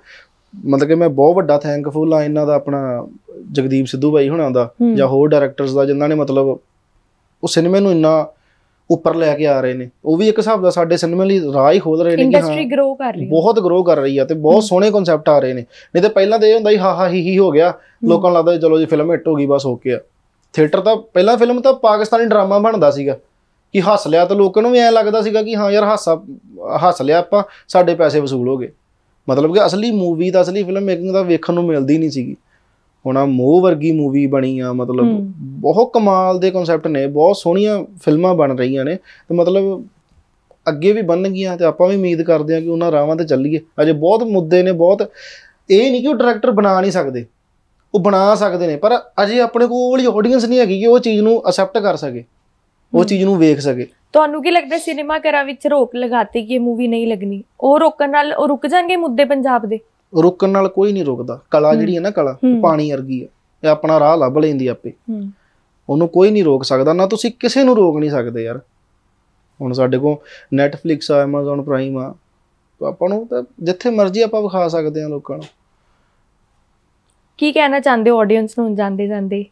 ਮਤਲਬ ਕਿ ਮੈਂ ਬਹੁਤ ਵੱਡਾ ਥੈਂਕਫੁਲ ਆ ਇਹਨਾਂ ਦਾ ਆਪਣਾ ਜਗਦੀਪ ਸਿੱਧੂ ਭਾਈ ਹੁਣਾਂ ਦਾ ਜਾਂ ਹੋਰ ਡਾਇਰੈਕਟਰਸ ਦਾ ਜਿਨ੍ਹਾਂ ਨੇ ਮਤਲਬ ਉਹ ਸਿਨੇਮੇ ਨੂੰ ਇੰਨਾ ਉੱਪਰ ਲੈ ਕੇ ਆ ਰਹੇ ਨੇ ਉਹ ਵੀ ਇੱਕ ਹਿਸਾਬ ਦਾ ਸਾਡੇ ਸਿਨੇਮੇ ਲਈ ਰਾਹ ਹੀ ਖੋਲ ਰਹੇ ਨੇ ਇੰਡਸਟਰੀ ਗਰੋ ਕਰ ਰਹੀ ਹੈ ਬਹੁਤ ਗਰੋ ਕਰ ਰਹੀ ਹੈ ਤੇ ਬਹੁਤ ਸੋਹਣੇ ਕਨਸੈਪਟ ਆ ਰਹੇ ਨੇ ਨਹੀਂ ਤੇ ਪਹਿਲਾਂ ਤੇ ਇਹ ਹੁੰਦਾ ਸੀ ਹਾ ਹਾ ਹੀ ਹੀ ਹੋ ਗਿਆ ਲੋਕਾਂ ਨੂੰ ਲੱਗਦਾ ਚਲੋ ਜੀ ਫਿਲਮ ਹਿੱਟ ਹੋ ਗਈ ਬਸ ਓਕੇ ਆ ਥੀਏਟਰ ਤਾਂ ਪਹਿਲਾਂ ਫਿਲਮ ਤਾਂ ਪਾਕਿਸਤਾਨੀ ਡਰਾਮਾ ਬਣਦਾ ਸੀਗਾ ਕਿ ਹੱਸ ਲਿਆ ਤਾਂ ਲੋਕਾਂ ਨੂੰ ਵੀ ਐ ਲੱਗਦਾ ਸੀਗਾ ਕਿ ਹਾਂ ਯਾਰ ਹਾਸਾ ਹੱਸ ਲਿਆ ਆਪਾਂ ਸਾਡੇ ਪੈਸੇ ਵਸੂਲ ਹੋ ਗਏ ਮਤਲਬ ਕਿ ਅਸਲੀ ਮੂਵੀ ਦਾ ਅਸਲੀ ਫਿਲਮ ਮੇਕਿੰਗ ਦਾ ਵੇਖਣ ਨੂੰ ਮਿਲਦੀ ਨਹੀਂ ਸੀਗੀ ਹੁਣ ਆ ਮੋਹ ਵਰਗੀ ਮੂਵੀ ਬਣੀ ਆ ਮਤਲਬ ਬਹੁਤ ਕਮਾਲ ਦੇ ਕਨਸੈਪਟ ਨੇ ਬਹੁਤ ਸੋਹਣੀਆਂ ਫਿਲਮਾਂ ਬਣ ਰਹੀਆਂ ਨੇ ਤੇ ਮਤਲਬ ਅੱਗੇ ਵੀ ਬਣਨਗੀਆਂ ਤੇ ਆਪਾਂ ਵੀ ਉਮੀਦ ਕਰਦੇ ਆ ਕਿ ਉਹਨਾਂ ਰਾਵਾਂ ਤੇ ਚੱਲੀਏ ਅਜੇ ਬਹੁਤ ਮੁੱਦੇ ਨੇ ਬਹੁਤ ਇਹ ਨਹੀਂ ਕਿ ਉਹ ਡਾਇਰੈਕਟਰ ਬਣਾ ਨਹੀਂ ਸਕਦੇ ਉਹ ਬਣਾ ਸਕਦੇ ਨੇ ਪਰ ਅਜੇ ਆਪਣੇ ਕੋਲ ਹੀ ਆਡੀਅנס ਨਹੀਂ ਹੈਗੀ ਕਿ ਉਹ ਚੀਜ਼ ਨੂੰ ਅਸੈਪਟ ਕਰ ਸਕੇ ਉਹ ਚੀਜ਼ ਨੂੰ ਵੇਖ ਸਕੇ ਤੁਹਾਨੂੰ ਕੀ ਲੱਗਦਾ ਸਿਨੇਮਾ ਘਰਾਂ ਵਿੱਚ ਰੋਕ ਲਗਾਤੀ ਕਿ ਇਹ ਮੂਵੀ ਨਹੀਂ ਲੱਗਣੀ ਉਹ ਰੋਕਣ ਨਾਲ ਉਹ ਰੁਕ ਜਾਣਗੇ ਮੁੱਦੇ ਪੰਜਾਬ ਦੇ ਰੁਕਣ ਨਾਲ ਕੋਈ ਨਹੀਂ ਰੁਕਦਾ ਕਲਾ ਜਿਹੜੀ ਹੈ ਨਾ ਕਲਾ ਪਾਣੀ ਵਰਗੀ ਹੈ ਇਹ ਆਪਣਾ ਰਾਹ ਲੱਭ ਲੈਂਦੀ ਆਪੇ ਉਹਨੂੰ ਕੋਈ ਨਹੀਂ ਰੋਕ ਸਕਦਾ ਨਾ ਤੁਸੀਂ ਕਿਸੇ ਨੂੰ ਰੋਕ ਨਹੀਂ ਸਕਦੇ ਯਾਰ ਹੁਣ ਸਾਡੇ ਕੋਲ Netflix ਆ Amazon Prime ਆ ਆਪਾਂ ਨੂੰ ਤਾਂ ਜਿੱਥੇ ਮਰਜ਼ੀ ਆਪਾਂ ਵਿਖਾ ਸਕਦੇ ਆ ਲੋਕਾਂ ਨੂੰ ਕੀ ਕਹਿਣਾ ਚਾਹੁੰਦੇ ਹੋ ਆਡੀਅנס ਨੂੰ ਜਾਂਦੇ ਜਾਂਦੇ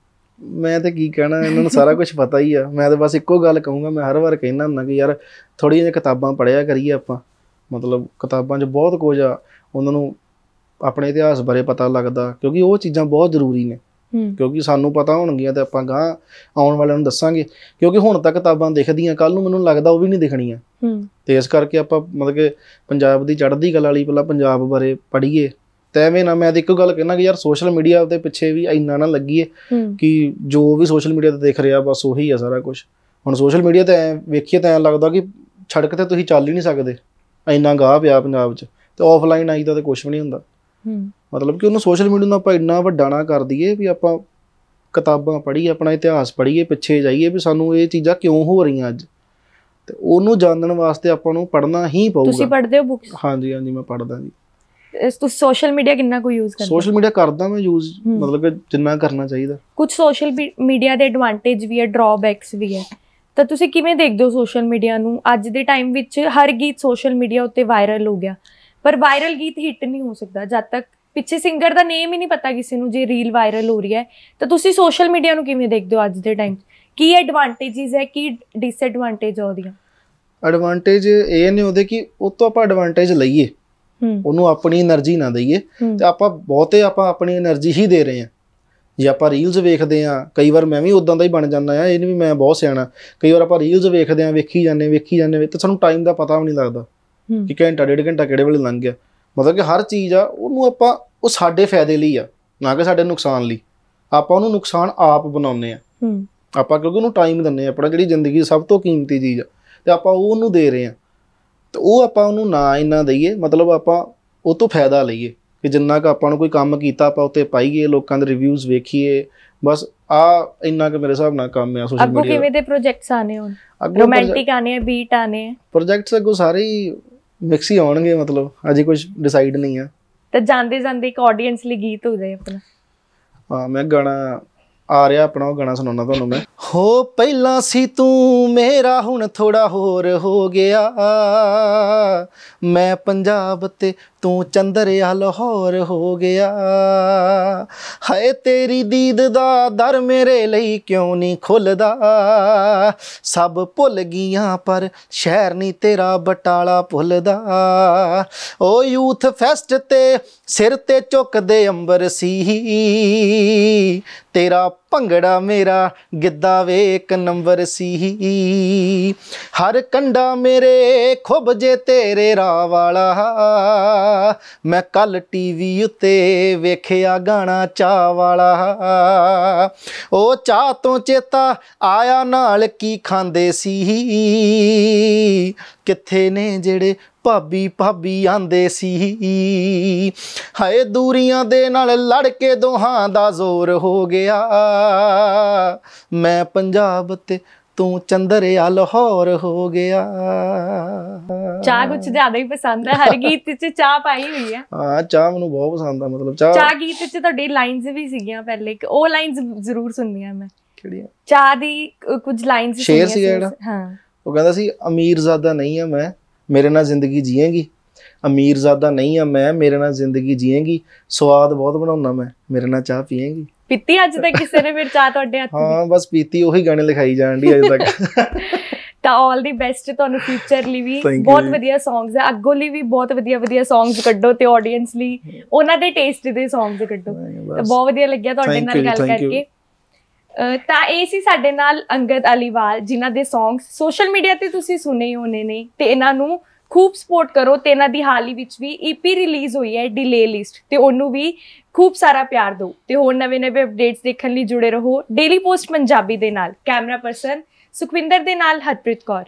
ਮੈਂ ਤਾਂ ਕੀ ਕਹਿਣਾ ਇਹਨਾਂ ਨੂੰ ਸਾਰਾ ਕੁਝ ਪਤਾ ਹੀ ਆ ਮੈਂ ਤਾਂ ਬਸ ਇੱਕੋ ਗੱਲ ਕਹੂੰਗਾ ਮੈਂ ਹਰ ਵਾਰ ਕਹਿਣਾ ਹੁੰਦਾ ਕਿ ਯਾਰ ਥੋੜੀਆਂ ਜਿਹੀਆਂ ਕਿਤਾਬਾਂ ਪੜ੍ਹਿਆ ਕਰੀਏ ਆਪਾਂ ਮਤਲਬ ਕਿਤਾਬਾਂ 'ਚ ਬਹੁਤ ਕੁਝ ਆ ਉਹਨਾਂ ਨੂੰ ਆਪਣੇ ਇਤਿਹਾਸ ਬਾਰੇ ਪਤਾ ਲੱਗਦਾ ਕਿਉਂਕਿ ਉਹ ਚੀਜ਼ਾਂ ਬਹੁਤ ਜ਼ਰੂਰੀ ਨੇ ਕਿਉਂਕਿ ਸਾਨੂੰ ਪਤਾ ਹੋਣਗੀਆਂ ਤੇ ਆਪਾਂ ਗਾਂ ਆਉਣ ਵਾਲਿਆਂ ਨੂੰ ਦੱਸਾਂਗੇ ਕਿਉਂਕਿ ਹੁਣ ਤੱਕ ਕਿਤਾਬਾਂ ਦਿਖਦੀਆਂ ਕੱਲ ਨੂੰ ਮੈਨੂੰ ਲੱਗਦਾ ਉਹ ਵੀ ਨਹੀਂ ਦਿਖਣੀਆਂ ਤੇ ਇਸ ਕਰਕੇ ਆਪਾਂ ਮਤਲਬ ਕਿ ਪੰਜਾਬ ਦੀ ਚੜ੍ਹਦੀ ਕਲਾ ਵਾਲੀ ਪਹਿਲਾਂ ਪੰਜਾਬ ਬਾਰੇ ਪੜ੍ਹੀਏ ਤੈਵੇਂ ਨਾ ਮੈਂ ਤਾਂ ਇੱਕ ਗੱਲ ਕਹਿਣਾ ਕਿ ਯਾਰ ਸੋਸ਼ਲ ਮੀਡੀਆ ਦੇ ਪਿੱਛੇ ਵੀ ਇੰਨਾ ਨਾ ਲੱਗੀਏ ਕਿ ਜੋ ਵੀ ਸੋਸ਼ਲ ਮੀਡੀਆ ਤੇ ਦੇਖ ਰਿਹਾ ਬਸ ਉਹੀ ਆ ਸਾਰਾ ਕੁਝ ਹੁਣ ਸੋਸ਼ਲ ਮੀਡੀਆ ਤੇ ਵੇਖੀਏ ਤਾਂ ਐ ਲੱਗਦਾ ਕਿ ਛੜਕ ਤੇ ਤੁਸੀਂ ਚੱਲ ਹੀ ਨਹੀਂ ਸਕਦੇ ਇੰਨਾ ਗਾਹ ਪਿਆ ਪੰਜਾਬ 'ਚ ਤੇ ਆਫਲਾਈਨ ਤਾਂ ਤੇ ਕੁਝ ਵੀ ਨਹੀਂ ਹੁੰਦਾ ਮਤਲਬ ਕਿ ਉਹਨੂੰ ਸੋਸ਼ਲ ਮੀਡੀਆ ਨੂੰ ਆਪਾਂ ਇੰਨਾ ਵੱਡਾ ਨਾ ਕਰ ਦਈਏ ਵੀ ਆਪਾਂ ਕਿਤਾਬਾਂ ਪੜ੍ਹੀਏ ਆਪਣਾ ਇਤਿਹਾਸ ਪੜ੍ਹੀਏ ਪਿੱਛੇ ਜਾਈਏ ਵੀ ਸਾਨੂੰ ਇਹ ਚੀਜ਼ਾਂ ਕਿਉਂ ਹੋ ਰਹੀਆਂ ਅੱਜ ਤੇ ਉਹਨੂੰ ਜਾਣਨ ਵਾਸਤੇ ਆਪਾਂ ਨੂੰ ਪੜ੍ਹਨਾ ਹੀ ਪਊਗਾ ਤੁਸੀਂ ਪੜ੍ਹਦੇ ਹੋ ਬੁੱਕਸ ਹਾਂਜੀ ਹਾਂਜੀ ਮੈਂ ਪੜ੍ਹਦਾ ਜੀ ਤੋਂ ਸੋਸ਼ਲ ਮੀਡੀਆ ਕਿੰਨਾ ਕੋ ਯੂਜ਼ ਕਰਦੇ ਸੋਸ਼ਲ ਮੀਡੀਆ ਕਰਦਾ ਮੈਂ ਯੂਜ਼ ਮਤਲਬ ਕਿ ਜਿੰਨਾ ਕਰਨਾ ਚਾਹੀਦਾ ਕੁਝ ਸੋਸ਼ਲ ਮੀਡੀਆ ਦੇ ਐਡਵਾਂਟੇਜ ਵੀ ਹੈ ਡਰਾਬੈਕਸ ਵੀ ਹੈ ਤਾਂ ਤੁਸੀਂ ਕਿਵੇਂ ਦੇਖਦੇ ਹੋ ਸੋਸ਼ਲ ਮੀਡੀਆ ਨੂੰ ਅੱਜ ਦੇ ਟਾਈਮ ਵਿੱਚ ਹਰ ਗੀਤ ਸੋਸ਼ਲ ਮੀਡੀਆ ਉੱਤੇ ਵਾਇਰਲ ਹੋ ਗਿਆ ਪਰ ਵਾਇਰਲ ਗੀਤ ਹਿੱਟ ਨਹੀਂ ਹੋ ਸਕਦਾ ਜਦ ਤੱਕ ਪਿੱਛੇ ਸਿੰਗਰ ਦਾ ਨੇਮ ਹੀ ਨਹੀਂ ਪਤਾ ਕਿਸੇ ਨੂੰ ਜੇ ਰੀਲ ਵਾਇਰਲ ਹੋ ਰਹੀ ਹੈ ਤਾਂ ਤੁਸੀਂ ਸੋਸ਼ਲ ਮੀਡੀਆ ਨੂੰ ਕਿਵੇਂ ਦੇਖਦੇ ਹੋ ਅੱਜ ਦੇ ਟਾਈਮ ਕੀ ਐਡਵਾਂਟੇਜਸ ਹੈ ਕੀ ਡਿਸਐਡਵਾਂਟੇਜ ਆ ਐਡਵਾਂਟੇਜ ਇਹ ਨੇ ਉਹਦੇ ਕਿ ਉਹ ਤੋਂ ਆਪਾਂ ਐਡਵਾਂਟੇਜ ਲਈਏ ਉਹਨੂੰ ਆਪਣੀ એનર્ਜੀ ਨਾ ਦਈਏ ਤੇ ਆਪਾਂ ਬਹੁਤੇ ਆਪਾਂ ਆਪਣੀ એનર્ਜੀ ਹੀ ਦੇ ਰਹੇ ਹਾਂ ਜੇ ਆਪਾਂ ਰੀਲਸ ਵੇਖਦੇ ਆ ਕਈ ਵਾਰ ਮੈਂ ਵੀ ਉਦਾਂ ਦਾ ਹੀ ਬਣ ਜਾਂਦਾ ਆ ਇਹ ਨਹੀਂ ਵੀ ਮੈਂ ਬਹੁਤ ਸਿਆਣਾ ਕਈ ਵਾਰ ਆਪਾਂ ਰੀਲਸ ਵੇਖਦੇ ਆ ਵੇਖੀ ਜਾਂਦੇ ਵੇਖੀ ਜਾਂਦੇ ਤੇ ਸਾਨੂੰ ਟਾਈਮ ਦਾ ਪਤਾ ਵੀ ਨਹੀਂ ਲੱਗਦਾ ਕਿ ਘੰਟਾ ਡੇਢ ਘੰਟਾ ਕਿਹੜੇ ਵੇਲੇ ਲੰਘ ਗਿਆ ਮਤਲਬ ਕਿ ਹਰ ਚੀਜ਼ ਆ ਉਹਨੂੰ ਆਪਾਂ ਉਹ ਸਾਡੇ ਫਾਇਦੇ ਲਈ ਆ ਨਾ ਕਿ ਸਾਡੇ ਨੁਕਸਾਨ ਲਈ ਆਪਾਂ ਉਹਨੂੰ ਨੁਕਸਾਨ ਆਪ ਬਣਾਉਨੇ ਆ ਆਪਾਂ ਕਿਉਂਕਿ ਉਹਨੂੰ ਟਾਈਮ ਦਿੰਨੇ ਆ ਆਪਣਾ ਜਿਹੜੀ ਜ਼ਿੰਦਗੀ ਸਭ ਤੋਂ ਕੀਮਤੀ ਚੀਜ਼ ਆ ਤੇ ਆਪਾਂ ਉਹ ਉਹਨੂੰ ਦੇ ਰਹੇ ਆ ਤੇ ਉਹ ਆਪਾਂ ਉਹਨੂੰ ਨਾ ਇੰਨਾ ਦਈਏ ਮਤਲਬ ਆਪਾਂ ਉਹ ਤੋਂ ਫਾਇਦਾ ਲਈਏ ਕਿ ਜਿੰਨਾ ਕ ਆਪਾਂ ਨੂੰ ਕੋਈ ਕੰਮ ਕੀਤਾ ਆਪਾਂ ਉੱਤੇ ਪਾਈਏ ਲੋਕਾਂ ਦੇ ਰਿਵਿਊਜ਼ ਵੇਖੀਏ ਬਸ ਆ ਇੰਨਾ ਕਿ ਮੇਰੇ ਹਿਸਾਬ ਨਾਲ ਕੰਮ ਆ ਸੋਸ਼ਲ ਮੀਡੀਆ ਅੱਗੋਂ ਕਿਵੇਂ ਦੇ ਪ੍ਰੋਜੈਕਟਸ ਆਨੇ ਹੋਣ ਰੋਮਾਂਟਿਕ ਆਨੇ ਆ ਬੀਟ ਆਨੇ ਆ ਪ੍ਰੋਜੈਕਟਸ ਅੱਗੋਂ ਸਾਰੇ ਮਿਕਸ ਹੀ ਆਉਣਗੇ ਮਤਲਬ ਅਜੇ ਕੁਝ ਡਿਸਾਈਡ ਨਹੀਂ ਆ ਤਾਂ ਜਾਂਦੇ ਜਾਂਦੇ ਇੱਕ ਆਡੀਅנס ਲਈ ਗੀਤ ਹੋ ਜਾਏ ਆਪਣਾ ਹਾਂ ਮੈਂ ਗਾਣਾ ਆ ਰਿਹਾ ਆਪਣਾ ਉਹ ਗਾਣਾ ਸੁਣਾਉਣਾ ਤੁਹਾਨੂੰ ਮੈਂ ਹੋ ਪਹਿਲਾਂ ਸੀ ਤੂੰ ਮੇਰਾ ਹੁਣ ਥੋੜਾ ਹੋਰ ਹੋ ਗਿਆ ਮੈਂ ਪੰਜਾਬ ਤੇ ਤੂੰ ਚੰਦਰਿਆ ਲਾਹੌਰ ਹੋ ਗਿਆ ਹਾਏ ਤੇਰੀ ਦੀਦ ਦਾ ਦਰ ਮੇਰੇ ਲਈ ਕਿਉਂ ਨਹੀਂ ਖੁੱਲਦਾ ਸਭ ਭੁੱਲ ਗਈਆਂ ਪਰ ਸ਼ਹਿਰ ਨਹੀਂ ਤੇਰਾ ਬਟਾਲਾ ਭੁੱਲਦਾ ਓ ਯੂਥ ਫੈਸਟ ਤੇ ਸਿਰ ਤੇ ਚੁੱਕਦੇ ਅੰਬਰ ਸੀ ਤੇਰਾ ਭੰਗੜਾ ਮੇਰਾ ਗਿੱਦਾ ਵੇ ਇੱਕ ਨੰਬਰ ਸੀ ਹਰ ਕੰਡਾ ਮੇਰੇ ਖੁਬ ਜੇ ਤੇਰੇ ਰਾਹ ਵਾਲਾ ਮੈਂ ਕੱਲ ਟੀਵੀ ਉੱਤੇ ਵੇਖਿਆ ਗਾਣਾ ਚਾਹ ਵਾਲਾ ਉਹ ਚਾਹ ਤੋਂ ਚੇਤਾ ਆਇਆ ਨਾਲ ਕੀ ਖਾਂਦੇ ਸੀ ਕਿੱਥੇ ਨੇ ਜਿਹੜੇ ਭਾਬੀ ਭਾਬੀ ਆਂਦੇ ਸੀ ਹਾਏ ਦੂਰੀਆਂ ਦੇ ਨਾਲ ਲੜ ਕੇ ਦੋਹਾਂ ਦਾ ਜ਼ੋਰ ਹੋ ਗਿਆ ਮੈਂ ਪੰਜਾਬ ਤੇ ਤੂੰ ਚੰਦਰਿਆ ਲਾਹੌਰ ਹੋ ਗਿਆ ਚਾਹ ਕੁਝ ਜ਼ਿਆਦਾ ਹੀ ਪਸੰਦ ਹੈ ਹਰ ਗੀਤ ਵਿੱਚ ਚਾਹ ਪਾਈ ਹੋਈ ਹੈ ਹਾਂ ਚਾਹ ਮੈਨੂੰ ਬਹੁਤ ਪਸੰਦ ਆ ਮਤਲਬ ਚਾਹ ਚਾਹ ਗੀਤ ਵਿੱਚ ਤੁਹਾਡੀ ਲਾਈਨਸ ਵੀ ਸੀਗੀਆਂ ਪਹਿਲੇ ਇੱਕ ਉਹ ਲਾਈਨਸ ਜ਼ਰੂਰ ਸੁਣਨੀਆਂ ਮੈਂ ਕਿਹੜੀਆਂ ਚਾਹ ਦੀ ਕੁਝ ਲਾਈਨਸ ਸ਼ੇਰ ਸੀ ਜਿਹੜਾ ਹਾਂ ਉਹ ਕਹਿੰਦਾ ਸੀ ਅਮੀਰ ਜ਼ਾਦਾ ਨਹੀਂ ਆ ਮੈਂ ਮੇਰੇ ਨਾਲ ਜ਼ਿੰਦਗੀ ਜੀਏਗੀ ਅਮੀਰ ਜ਼ਾਦਾ ਨਹੀਂ ਆ ਮੈਂ ਮੇਰੇ ਨਾਲ ਜ਼ਿੰਦਗੀ ਜੀਏਗੀ ਸਵਾਦ ਬਹੁਤ ਬਣਾਉਣਾ ਮੈਂ ਮੇਰੇ ਨਾਲ ਚਾਹ ਪੀਏਗੀ ਪੀਤੀ ਅੱਜ ਤੱਕ ਕਿਸੇ ਨੇ ਮੇਰੇ ਚਾਹ ਤੁਹਾਡੇ ਹੱਥ ਦੀ ਹਾਂ ਬਸ ਪੀਤੀ ਉਹੀ ਗਾਣੇ ਲਿਖਾਈ ਜਾਣ ਦੀ ਅੱਜ ਤੱਕ ਤਾਂ 올 ਦੀ ਬੈਸਟ ਤੁਹਾਨੂੰ ਫਿਊਚਰ ਲਈ ਵੀ ਬਹੁਤ ਵਧੀਆ ਸੌਂਗਸ ਹੈ ਅੱਗੋਂ ਲਈ ਵੀ ਬਹੁਤ ਵਧੀਆ ਵਧੀਆ ਸੌਂਗਸ ਕੱਢੋ ਤੇ ਆਡੀਅנס ਲਈ ਉਹਨਾਂ ਦੇ ਟੇਸਟ ਦੇ ਸੌਂਗਸ ਕੱਢੋ ਤਾਂ ਬਹੁਤ ਵਧੀਆ ਲੱਗਿਆ ਤੁਹਾਡੇ ਨਾਲ ਗੱਲ ਕਰਕੇ ਤਾਂ ਇਹ ਸੀ ਸਾਡੇ ਨਾਲ ਅੰਗਦ ਅਲੀਵਾਲ ਜਿਨ੍ਹਾਂ ਦੇ ਸੌਂਗਸ ਸੋਸ਼ਲ ਮੀਡੀਆ ਤੇ ਤੁਸੀਂ ਸੁਨੇ ਹੋਣੇ ਨੇ ਤੇ ਇਹਨਾਂ ਨੂੰ ਖੂਬ ਸਪੋਰਟ ਕਰੋ ਤੇ ਇਹਨਾਂ ਦੀ ਹਾਲੀ ਵਿੱਚ ਵੀ ਈਪੀ e ਰਿਲੀਜ਼ ਹੋਈ ਹੈ ਡਿਲੇ ਲਿਸਟ ਤੇ ਉਹਨੂੰ ਵੀ ਖੂਬ ਸਾਰਾ ਪਿਆਰ ਦਿਓ ਤੇ ਹੋਰ ਨਵੇਂ-ਨਵੇਂ ਅਪਡੇਟਸ ਦੇਖਣ ਲਈ ਜੁੜੇ ਰਹੋ ਡੇਲੀ ਪੋਸਟ ਪੰਜਾਬੀ ਦੇ ਨਾਲ ਕੈਮਰਾ ਪਰਸਨ ਸੁਖਵਿੰਦਰ ਦੇ ਨਾਲ ਹਰਪ੍ਰੀਤ ਕੌਰ